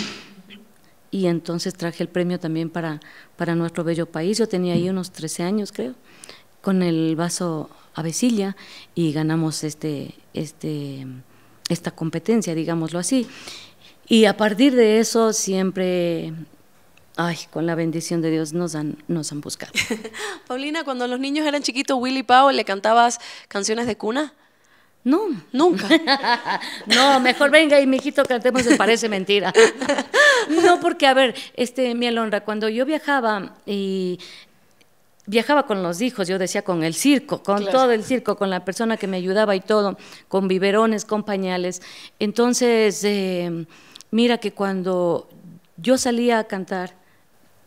Y entonces traje el premio también para, para nuestro bello país. Yo tenía ahí unos 13 años, creo, con el vaso Avecilla y ganamos este, este, esta competencia, digámoslo así. Y a partir de eso siempre ay, con la bendición de Dios nos han, nos han buscado. Paulina, cuando los niños eran chiquitos, Willy Powell ¿le cantabas canciones de cuna? No, nunca. no, mejor venga y mijito cantemos, parece mentira. no, porque a ver, este, mi honra, cuando yo viajaba y viajaba con los hijos, yo decía con el circo, con todo el circo, con la persona que me ayudaba y todo, con biberones, con pañales. Entonces, eh, mira que cuando yo salía a cantar,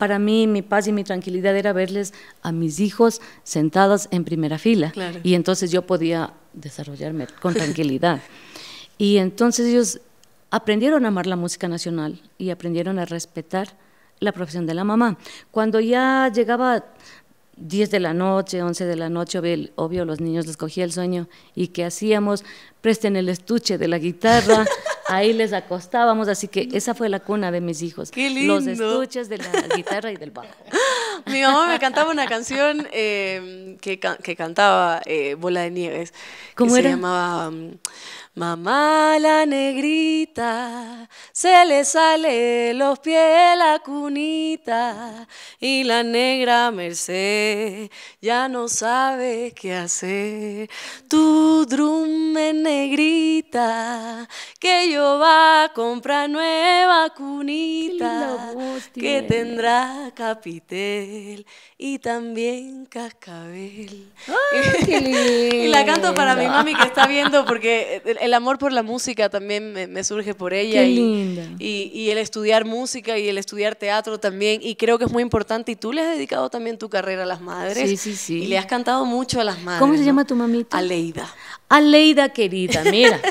para mí mi paz y mi tranquilidad era verles a mis hijos sentados en primera fila. Y entonces yo podía desarrollarme con tranquilidad. y entonces ellos aprendieron a amar la música nacional y aprendieron a respetar la profesión de la mamá. Cuando ya llegaba 10 de la noche, 11 de la noche, obvio, obvio los niños les cogía el sueño y que hacíamos, presten el estuche de la guitarra. Ahí les acostábamos, así que esa fue la cuna de mis hijos. Qué lindo. Los estuches de la guitarra y del bajo. Mi mamá me cantaba una canción eh, que, cantaba eh, Bola de Nieves. ¿Cómo era? Se llamaba. Mm, Mamá la negrita, se le sale los pies la cunita y la negra Merced ya no sabe qué hacer. Tu drume negrita, que yo va a comprar nueva cunita, que tendrá capitel y también cascabel. y la canto para mi mami que está viendo porque eh, el amor por la música también me, surge por ella. y, Y, el estudiar música y el estudiar teatro también. Y creo que es muy importante. Y tú le has dedicado también tu carrera a las madres. Sí, sí, sí. Y le has cantado mucho a las madres. ¿Cómo se llama tu mamita? Aleida. Aleida querida, mira,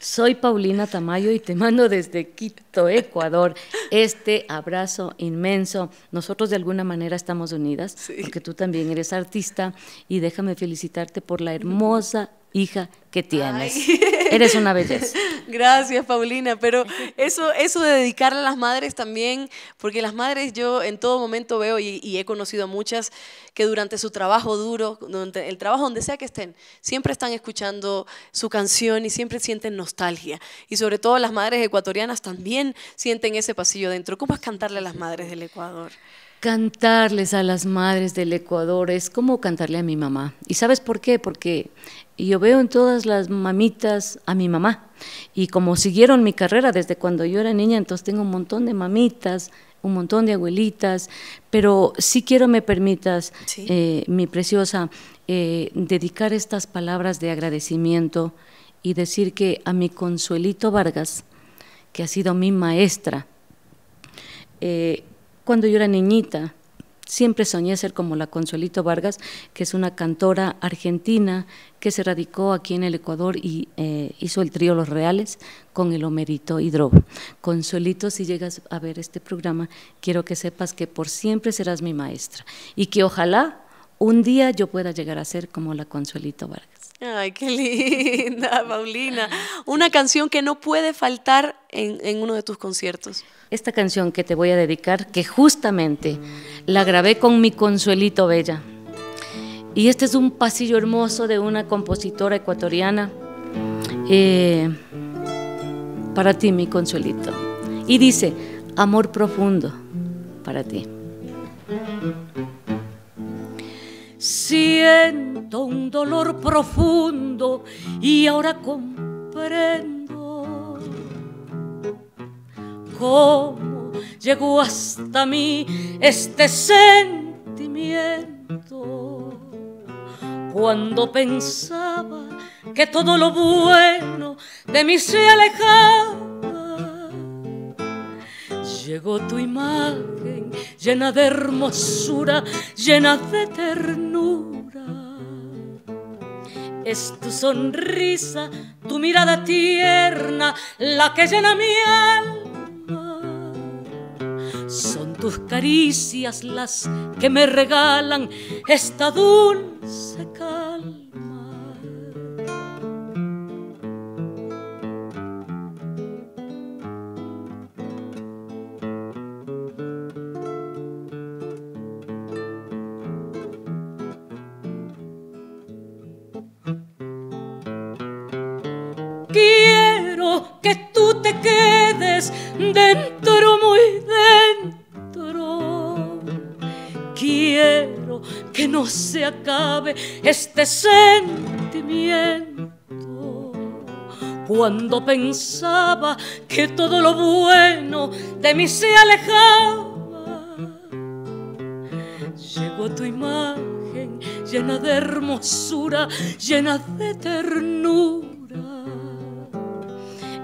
soy Paulina Tamayo y te mando desde Quito, Ecuador, este abrazo inmenso. Nosotros de alguna manera estamos unidas, sí. porque tú también eres artista y déjame felicitarte por la hermosa hija que tienes. Eres una belleza. Gracias, Paulina. Pero eso, eso de dedicarle a las madres también, porque las madres yo en todo momento veo y, he conocido a muchas que durante su trabajo duro, el trabajo donde sea que estén, siempre están escuchando su canción y siempre sienten nostalgia. Y sobre todo las madres ecuatorianas también sienten ese pasillo dentro. ¿Cómo es cantarle a las madres del Ecuador? cantarles a las madres del Ecuador es como cantarle a mi mamá. ¿Y sabes por qué? Porque yo veo en todas las mamitas a mi mamá. Y como siguieron mi carrera desde cuando yo era niña, entonces tengo un montón de mamitas, un montón de abuelitas, pero sí quiero me permitas, eh, mi preciosa, eh, dedicar estas palabras de agradecimiento y decir que a mi Consuelito Vargas, que ha sido mi maestra, eh, cuando yo era niñita, siempre soñé ser como la Consuelito Vargas, que es una cantora argentina que se radicó aquí en el Ecuador y eh, hizo el trío Los Reales con el Homerito hidro. Consuelito, si llegas a ver este programa, quiero que sepas que por siempre serás mi maestra y que ojalá un día yo pueda llegar a ser como la Consuelito Vargas. Ay, qué linda, Paulina. Una canción que no puede faltar en, uno de tus conciertos. Esta canción que te voy a dedicar, que justamente la grabé con mi consuelito Bella. Y este es un pasillo hermoso de una compositora ecuatoriana. Eh, para ti, mi consuelito. Y dice, amor profundo para ti un dolor profundo y ahora comprendo cómo llegó hasta mí este sentimiento. Cuando pensaba que todo lo bueno de mí se alejaba, llegó tu imagen llena de hermosura, llena de ternura es tu sonrisa, tu mirada tierna, la que llena mi alma. Son tus caricias las que me regalan esta dulce calma se acabe este sentimiento. Cuando pensaba que todo lo bueno de mí se alejaba, llegó tu imagen llena de hermosura, llena de ternura.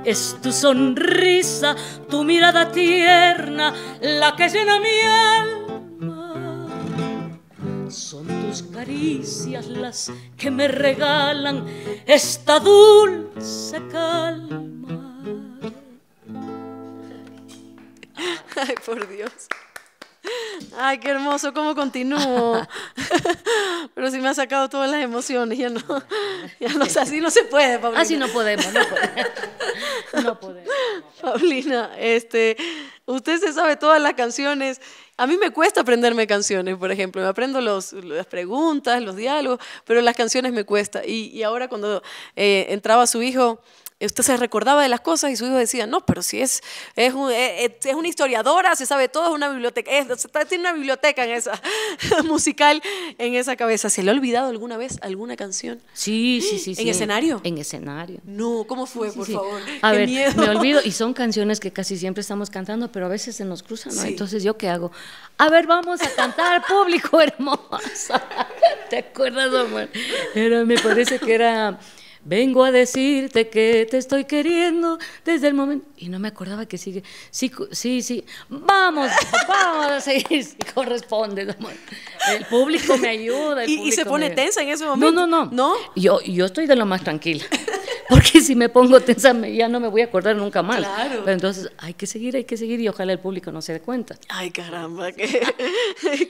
Es tu sonrisa, tu mirada tierna, la que llena mi alma son tus caricias las que me regalan esta dulce calma. Ay, por Dios. Ay, qué hermoso, cómo continúo. Pero sí me ha sacado todas las emociones, ya no, ya no, así no se puede, Paulina. Así no podemos, no podemos. No podemos. Paulina, este, usted se sabe todas las canciones a mí me cuesta aprenderme canciones, por ejemplo. Me aprendo las preguntas, los diálogos, pero las canciones me cuesta. Y, ahora cuando eh, entraba su hijo Usted se recordaba de las cosas y su hijo decía, no, pero si es, es, eh, eh, es, una historiadora, se sabe todo, es una biblioteca, es, tiene una biblioteca en esa musical, en esa cabeza. ¿Se le ha olvidado alguna vez alguna canción? Sí, sí, sí. ¿En escenario? En escenario. No, ¿cómo fue, por favor? A ver, me olvido, y son canciones que casi siempre estamos cantando, pero a veces se nos cruzan, ¿no? Entonces, ¿yo qué hago? A ver, vamos a cantar, público hermoso. ¿Te acuerdas, amor? Era, me parece que era... Vengo a decirte que te estoy queriendo desde el momento. Y no me acordaba que sigue. Sí, sí, sí. Vamos, vamos a seguir corresponde. El público me ayuda. ¿Y, se pone tensa en ese momento? No, no, no. ¿No? Yo, yo estoy de lo más tranquila. porque si me pongo tensa ya no me voy a acordar nunca más. Claro. Pero entonces hay que seguir, hay que seguir y ojalá el público no se dé cuenta. Ay, caramba, qué,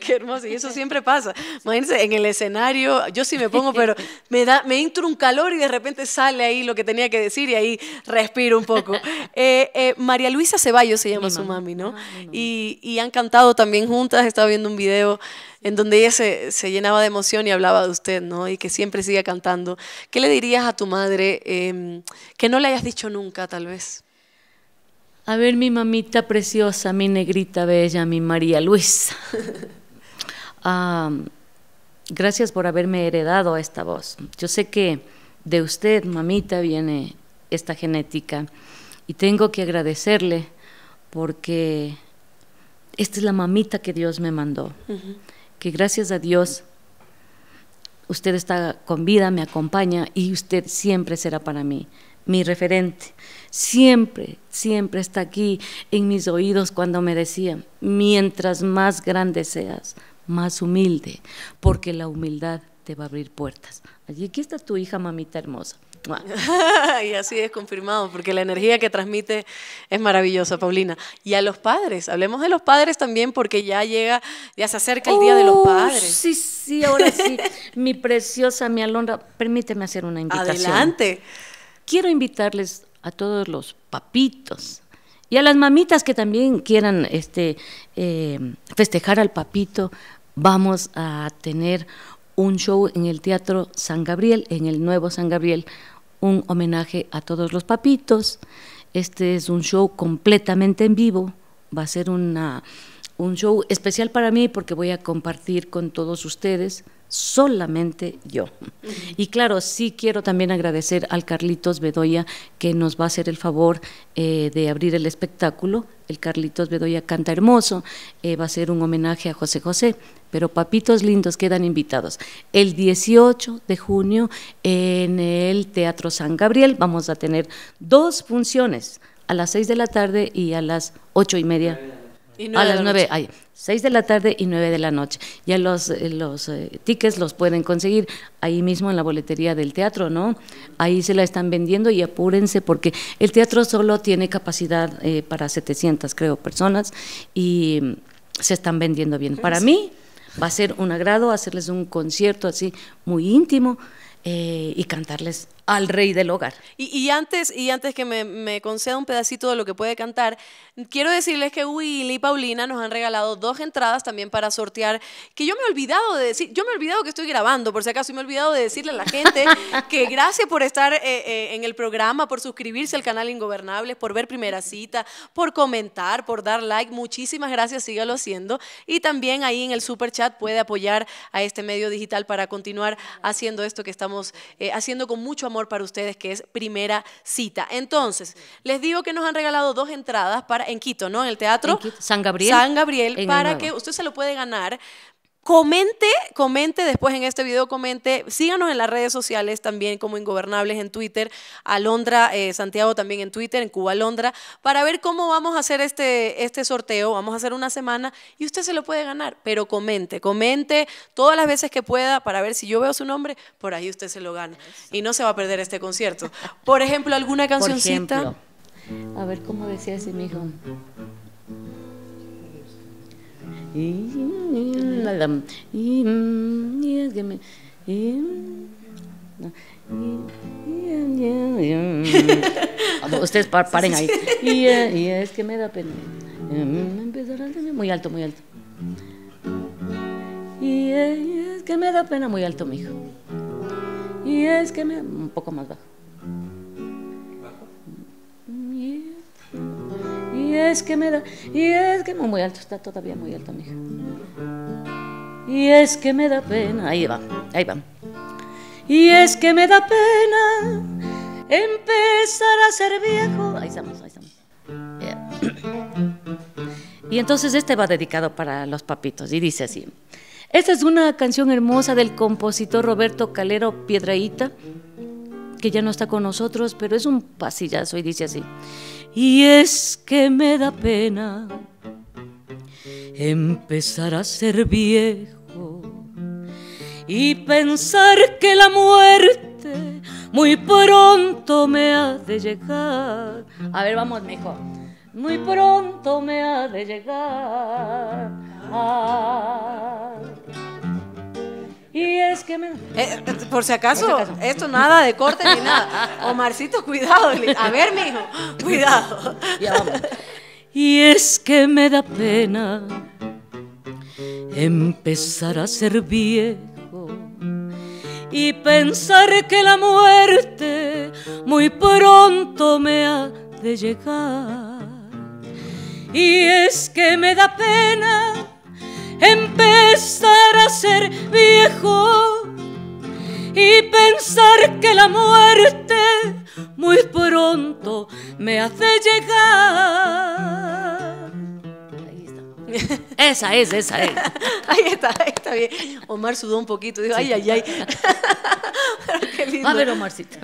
hermoso. Y eso siempre pasa. Imagínense, en el escenario, yo sí me pongo, pero me, da, me entra un calor y de repente sale ahí lo que tenía que decir y ahí respiro un poco. Eh, eh, María Luisa Ceballos se llama su mami, ¿no? Ah, y, han cantado también juntas, he estado viendo un video en donde ella se, llenaba de emoción y hablaba de usted, ¿no? Y que siempre siga cantando. ¿Qué le dirías a tu madre em, que no le hayas dicho nunca, tal vez? A ver, mi mamita preciosa, mi negrita bella, mi María Luisa. gracias por haberme heredado esta voz. Yo sé que de usted, mamita, viene esta genética y tengo que agradecerle porque esta es la mamita que Dios me mandó que gracias a Dios usted está con vida, me acompaña y usted siempre será para mí mi referente. Siempre, siempre está aquí en mis oídos cuando me decían, mientras más grande seas, más humilde, porque la humildad va a abrir puertas. Allí aquí está tu hija, mamita hermosa. y así es confirmado, porque la energía que transmite es maravillosa, Paulina. Y a los padres, hablemos de los padres también, porque ya llega, ya se acerca el Día de los oh, Padres. Sí, sí, ahora sí. mi preciosa, mi alondra, permíteme hacer una invitación. Adelante. Quiero invitarles a todos los papitos y a las mamitas que también quieran este, eh, festejar al papito. Vamos a tener un show en el Teatro San Gabriel, en el Nuevo San Gabriel, un homenaje a todos los papitos. Este es un show completamente en vivo, va a ser una, un show especial para mí porque voy a compartir con todos ustedes solamente yo. Y claro, sí quiero también agradecer al Carlitos Bedoya que nos va a hacer el favor eh, de abrir el espectáculo. El Carlitos Bedoya canta hermoso, eh, va a ser un homenaje a José José, pero papitos lindos quedan invitados. El 18 de junio en el Teatro San Gabriel vamos a tener dos funciones, a las 6 de la tarde y a las ocho y media a las nueve, seis 6 de la tarde y nueve de la noche. Ya los, eh, los eh, tickets los pueden conseguir ahí mismo en la boletería del teatro, ¿no? Ahí se la están vendiendo y apúrense porque el teatro solo tiene capacidad eh, para 700, creo, personas y mm, se están vendiendo bien. Para mí va a ser un agrado hacerles un concierto así muy íntimo y cantarles al rey del hogar. Y, antes, y antes que me, conceda un pedacito de lo que puede cantar, quiero decirles que Willy y Paulina nos han regalado dos entradas también para sortear, que yo me he olvidado de decir, yo me he olvidado que estoy grabando, por si acaso, y me he olvidado de decirle a la gente que gracias por estar eh, eh, en el programa, por suscribirse al canal Ingobernables, por ver Primera Cita, por comentar, por dar like, muchísimas gracias, sígalo haciendo. Y también ahí en el super chat puede apoyar a este medio digital para continuar haciendo esto que estamos eh, haciendo con mucho amor para ustedes, que es primera cita. Entonces, les digo que nos han regalado dos entradas para en Quito, ¿no? En el teatro San Gabriel. San Gabriel, para que usted se lo puede ganar Comente, comente después en este video, comente, síganos en las redes sociales también como Ingobernables en Twitter, Alondra eh, Santiago también en Twitter, en Cuba Londra para ver cómo vamos a hacer este, este sorteo, vamos a hacer una semana y usted se lo puede ganar, pero comente, comente todas las veces que pueda para ver si yo veo su nombre, por ahí usted se lo gana y no se va a perder este concierto. Por ejemplo, alguna cancioncita. a ver cómo decía ese mijo. Ustedes paren ahí. Eh, y, es que me da pena. Mm, muy alto, muy alto. Y eh, es que me da pena muy alto, mijo. Y es que me. Un poco más bajo. ¿Bajo? y es que me da, y es que muy alto, está todavía muy alto, mija. Y es que me da pena, ahí va, ahí va. Y es que me da pena empezar a ser viejo. Ahí estamos, ahí estamos. Y entonces este va dedicado para los papitos y dice así. Esta es una canción hermosa del compositor Roberto Calero Piedraíta, que ya no está con nosotros, pero es un pasillazo y dice así. Y es que me da pena empezar a ser viejo y pensar que la muerte muy pronto me ha de llegar. A ver, vamos, mijo. Muy pronto me ha de llegar. Ah. Y es que me... Eh, por si acaso, esto nada de corte ni nada. Omarcito, cuidado. A ver, hijo, cuidado. Y es que me da pena empezar a ser viejo y pensar que la muerte muy pronto me ha de llegar. Y es que me da pena empezar a ser viejo y pensar que la muerte muy pronto me hace llegar. Esa es, esa es. ahí está, ahí está bien. Omar sudó un poquito, dijo, ay, ay, ay. Pero qué lindo. A ver, Omarcito.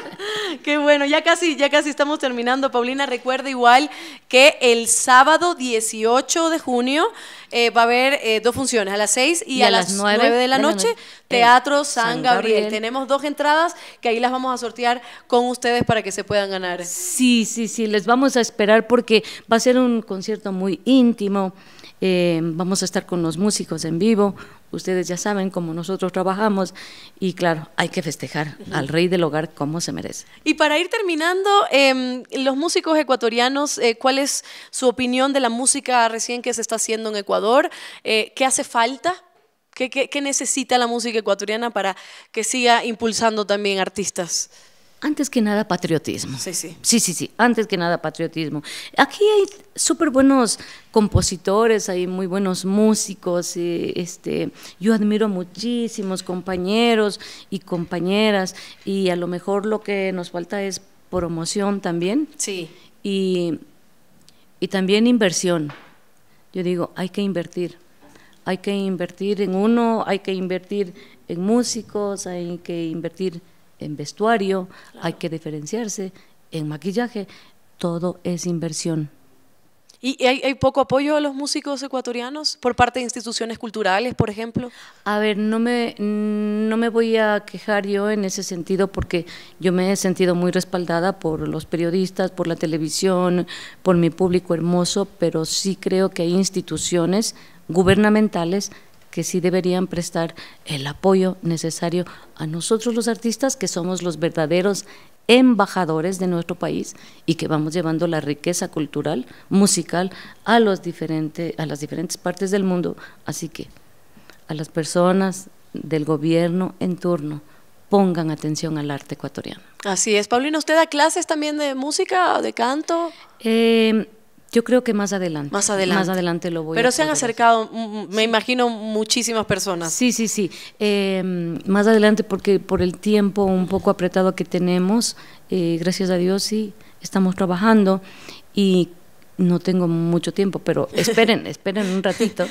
Qué bueno, ya casi, ya casi estamos terminando. Paulina, recuerda igual que el sábado 18 de junio eh, va a haber eh, dos funciones, a las 6 y, a, las 9, de la noche, Teatro San, Gabriel. Tenemos dos entradas que ahí las vamos a sortear con ustedes para que se puedan ganar. Sí, sí, sí, les vamos a esperar porque va a ser un concierto muy íntimo. Eh, vamos a estar con los músicos en vivo, Ustedes ya saben cómo nosotros trabajamos y claro, hay que festejar al rey del hogar como se merece. Y para ir terminando, em, los músicos ecuatorianos, eh, ¿cuál es su opinión de la música recién que se está haciendo en Ecuador? Eh, ¿Qué hace falta? ¿Qué, qué necesita la música ecuatoriana para que siga impulsando también artistas? Antes que nada, patriotismo. Sí, sí. Sí, sí, sí. Antes que nada, patriotismo. Aquí hay súper buenos compositores, hay muy buenos músicos. Eh, este, yo admiro muchísimos compañeros y compañeras. Y a lo mejor lo que nos falta es promoción también. Sí. Y, y también inversión. Yo digo, hay que invertir. Hay que invertir en uno, hay que invertir en músicos, hay que invertir en vestuario, hay que diferenciarse, en maquillaje, todo es inversión. ¿Y hay, hay, poco apoyo a los músicos ecuatorianos por parte de instituciones culturales, por ejemplo? A ver, no me, no me voy a quejar yo en ese sentido porque yo me he sentido muy respaldada por los periodistas, por la televisión, por mi público hermoso, pero sí creo que hay instituciones gubernamentales que sí deberían prestar el apoyo necesario a nosotros los artistas, que somos los verdaderos embajadores de nuestro país y que vamos llevando la riqueza cultural, musical, a, los diferentes, a las diferentes partes del mundo. Así que a las personas del gobierno en turno, pongan atención al arte ecuatoriano. Así es. Paulina, ¿usted da clases también de música, de canto? Eh, yo creo que más adelante. Más adelante. Más adelante lo voy Pero se han acercado, mm, mm, me imagino, muchísimas personas. Sí, sí, sí. Em, más adelante porque por el tiempo un poco apretado que tenemos, eh, gracias a Dios sí, estamos trabajando y no tengo mucho tiempo, pero esperen, esperen un ratito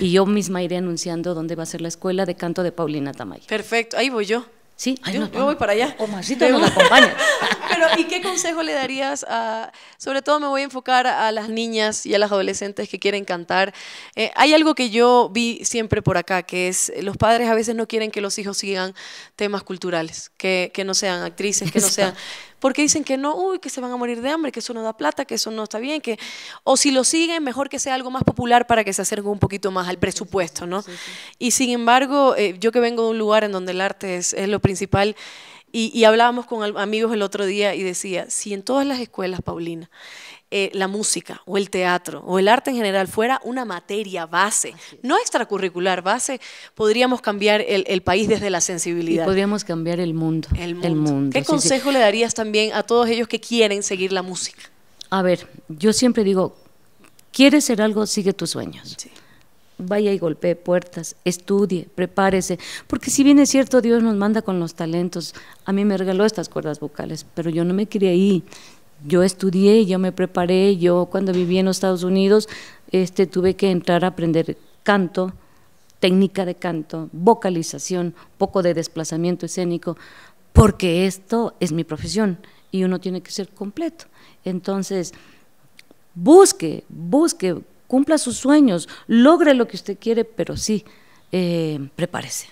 y yo misma iré anunciando dónde va a ser la escuela de canto de Paulina Tamayo. Perfecto, ahí voy yo. Sí, ahí yo, no, yo voy para allá. O Marcito nos acompaña. ¿y qué consejo le darías a, sobre todo me voy a enfocar a las niñas y a las adolescentes que quieren cantar? Eh, hay algo que yo vi siempre por acá, que es los padres a veces no quieren que los hijos sigan temas culturales, que, no sean actrices, que no sean... Porque dicen que no, uy, que se van a morir de hambre, que eso no da plata, que eso no está bien, que... O si lo siguen, mejor que sea algo más popular para que se acerque un poquito más al presupuesto, ¿no? Y sin embargo, eh, yo que vengo de un lugar en donde el arte es lo principal, y, hablábamos con amigos el otro día y decía, si en todas las escuelas, Paulina, eh, la música o el teatro o el arte en general fuera una materia base, no extracurricular base, podríamos cambiar el, país desde la sensibilidad. Y podríamos cambiar el mundo. El mundo. ¿Qué consejo le darías también a todos ellos que quieren seguir la música? A ver, yo siempre digo, ¿quieres ser algo? Sigue tus sueños vaya y golpee puertas, estudie, prepárese, porque si bien es cierto, Dios nos manda con los talentos. A mí me regaló estas cuerdas vocales, pero yo no me crié ahí. Yo estudié, yo me preparé, yo cuando viví en los Estados Unidos este, tuve que entrar a aprender canto, técnica de canto, vocalización, poco de desplazamiento escénico, porque esto es mi profesión y uno tiene que ser completo. Entonces, busque, busque cumpla sus sueños, logre lo que usted quiere, pero sí, eh, prepárese.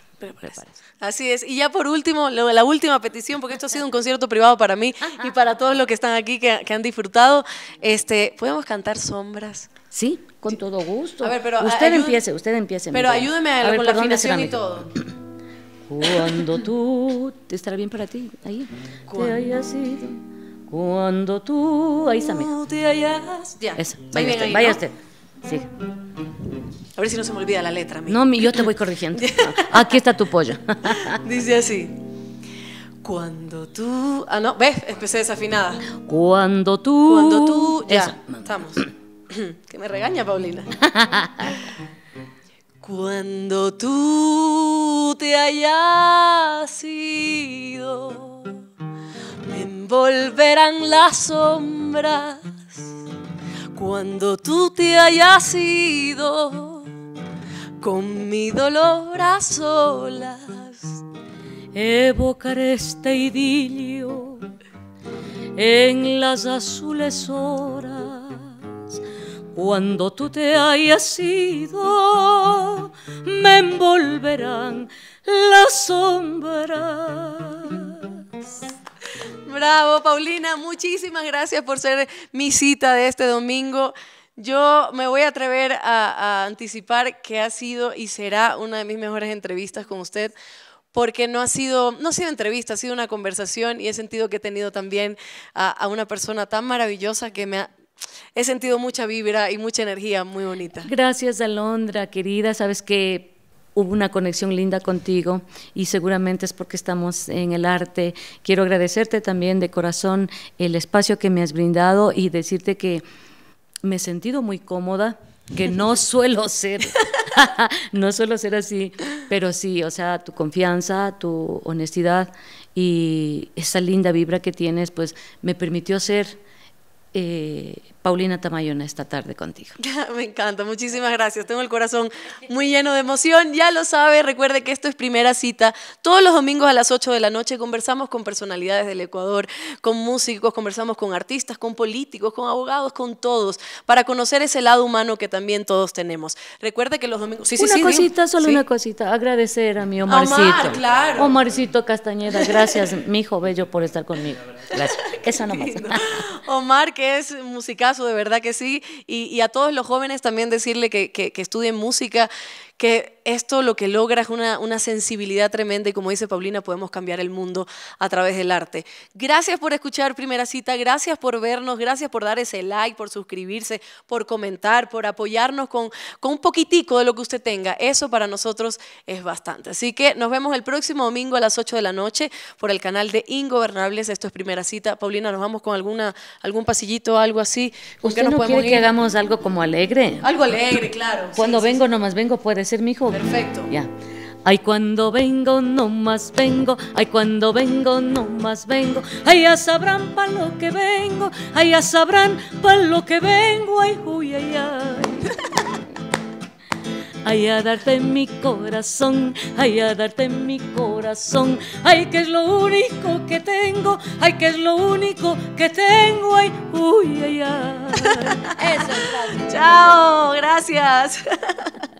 Así es. Y ya por último, la última petición, porque esto ha sido un concierto privado para mí y para todos los que están aquí que, han disfrutado. Este, ¿Podemos cantar sombras? Sí, con todo gusto. A ver, pero usted empiece, usted empiece. Pero ayúdeme a, con la afinación y todo. Cuando tú estará bien para ti ahí. Cuando te Cuando tú ahí está. Ya. vaya usted. Sí. A ver si no se me olvida la letra. No, yo te voy corrigiendo. Aquí está tu pollo. Dice así. Cuando tú... Ah, no, ves, empecé desafinada. Cuando tú... Cuando tú... Ya, estamos. que me regaña, Paulina. Cuando tú te hayas ido, me envolverán las sombras cuando tú te hayas ido con mi dolor a solas, evocaré este idilio en las azules horas. Cuando tú te hayas ido, me envolverán las sombras. Bravo, Paulina, muchísimas gracias por ser mi cita de este domingo. Yo me voy a atrever a, anticipar que ha sido y será una de mis mejores entrevistas con usted, porque no ha sido, no sido entrevista, ha sido una conversación y he sentido que he tenido también a, una persona tan maravillosa que me ha, He sentido mucha vibra y mucha energía muy bonita. Gracias, Alondra, querida. Sabes que hubo una conexión linda contigo y seguramente es porque estamos en el arte. Quiero agradecerte también de corazón el espacio que me has brindado y decirte que me he sentido muy cómoda, que no suelo ser, no suelo ser así, pero sí, o sea, tu confianza, tu honestidad y esa linda vibra que tienes, pues me permitió ser... Eh, Paulina Tamayona esta tarde contigo. Me encanta, muchísimas gracias. Tengo el corazón muy lleno de emoción. Ya lo sabe, recuerde que esto es primera cita. Todos los domingos a las 8 de la noche conversamos con personalidades del Ecuador, con músicos, conversamos con artistas, con políticos, con abogados, con todos, para conocer ese lado humano que también todos tenemos. Recuerde que los domingos. Sí, una cosita, solo una cosita. Agradecer a mi Omarcito. Omar, claro. Omarcito Castañeda, gracias, mi hijo bello, por estar conmigo. Gracias. Esa nomás. Omar, que es musical de verdad que sí. Y, a todos los jóvenes también decirle que estudien música, que esto lo que logra es una, sensibilidad tremenda y como dice Paulina, podemos cambiar el mundo a través del arte. Gracias por escuchar Primera Cita, gracias por vernos, gracias por dar ese like, por suscribirse, por comentar, por apoyarnos con, con un poquitico de lo que usted tenga. Eso para nosotros es bastante. Así que nos vemos el próximo domingo a las 8 de la noche por el canal de Ingobernables. Esto es Primera Cita. Paulina, nos vamos con alguna, algún pasillito, algo así. ¿Usted nos no podemos quiere que hagamos algo como alegre? Algo alegre, claro. Cuando vengo, nomás vengo, puede ser ser mi hijo. Perfecto. Ya. Ay, cuando vengo, no más vengo. Ay, cuando vengo, no más vengo. Ay, ya sabrán para lo que vengo. Ay, ya sabrán para lo que vengo. Ay, uy, ay, ay. Ay, a darte mi corazón, ay, a darte mi corazón. Ay, que es lo único que tengo, ay, que es lo único que tengo. Ay, uy, ay, ay. Eso, gracias. Chao, gracias.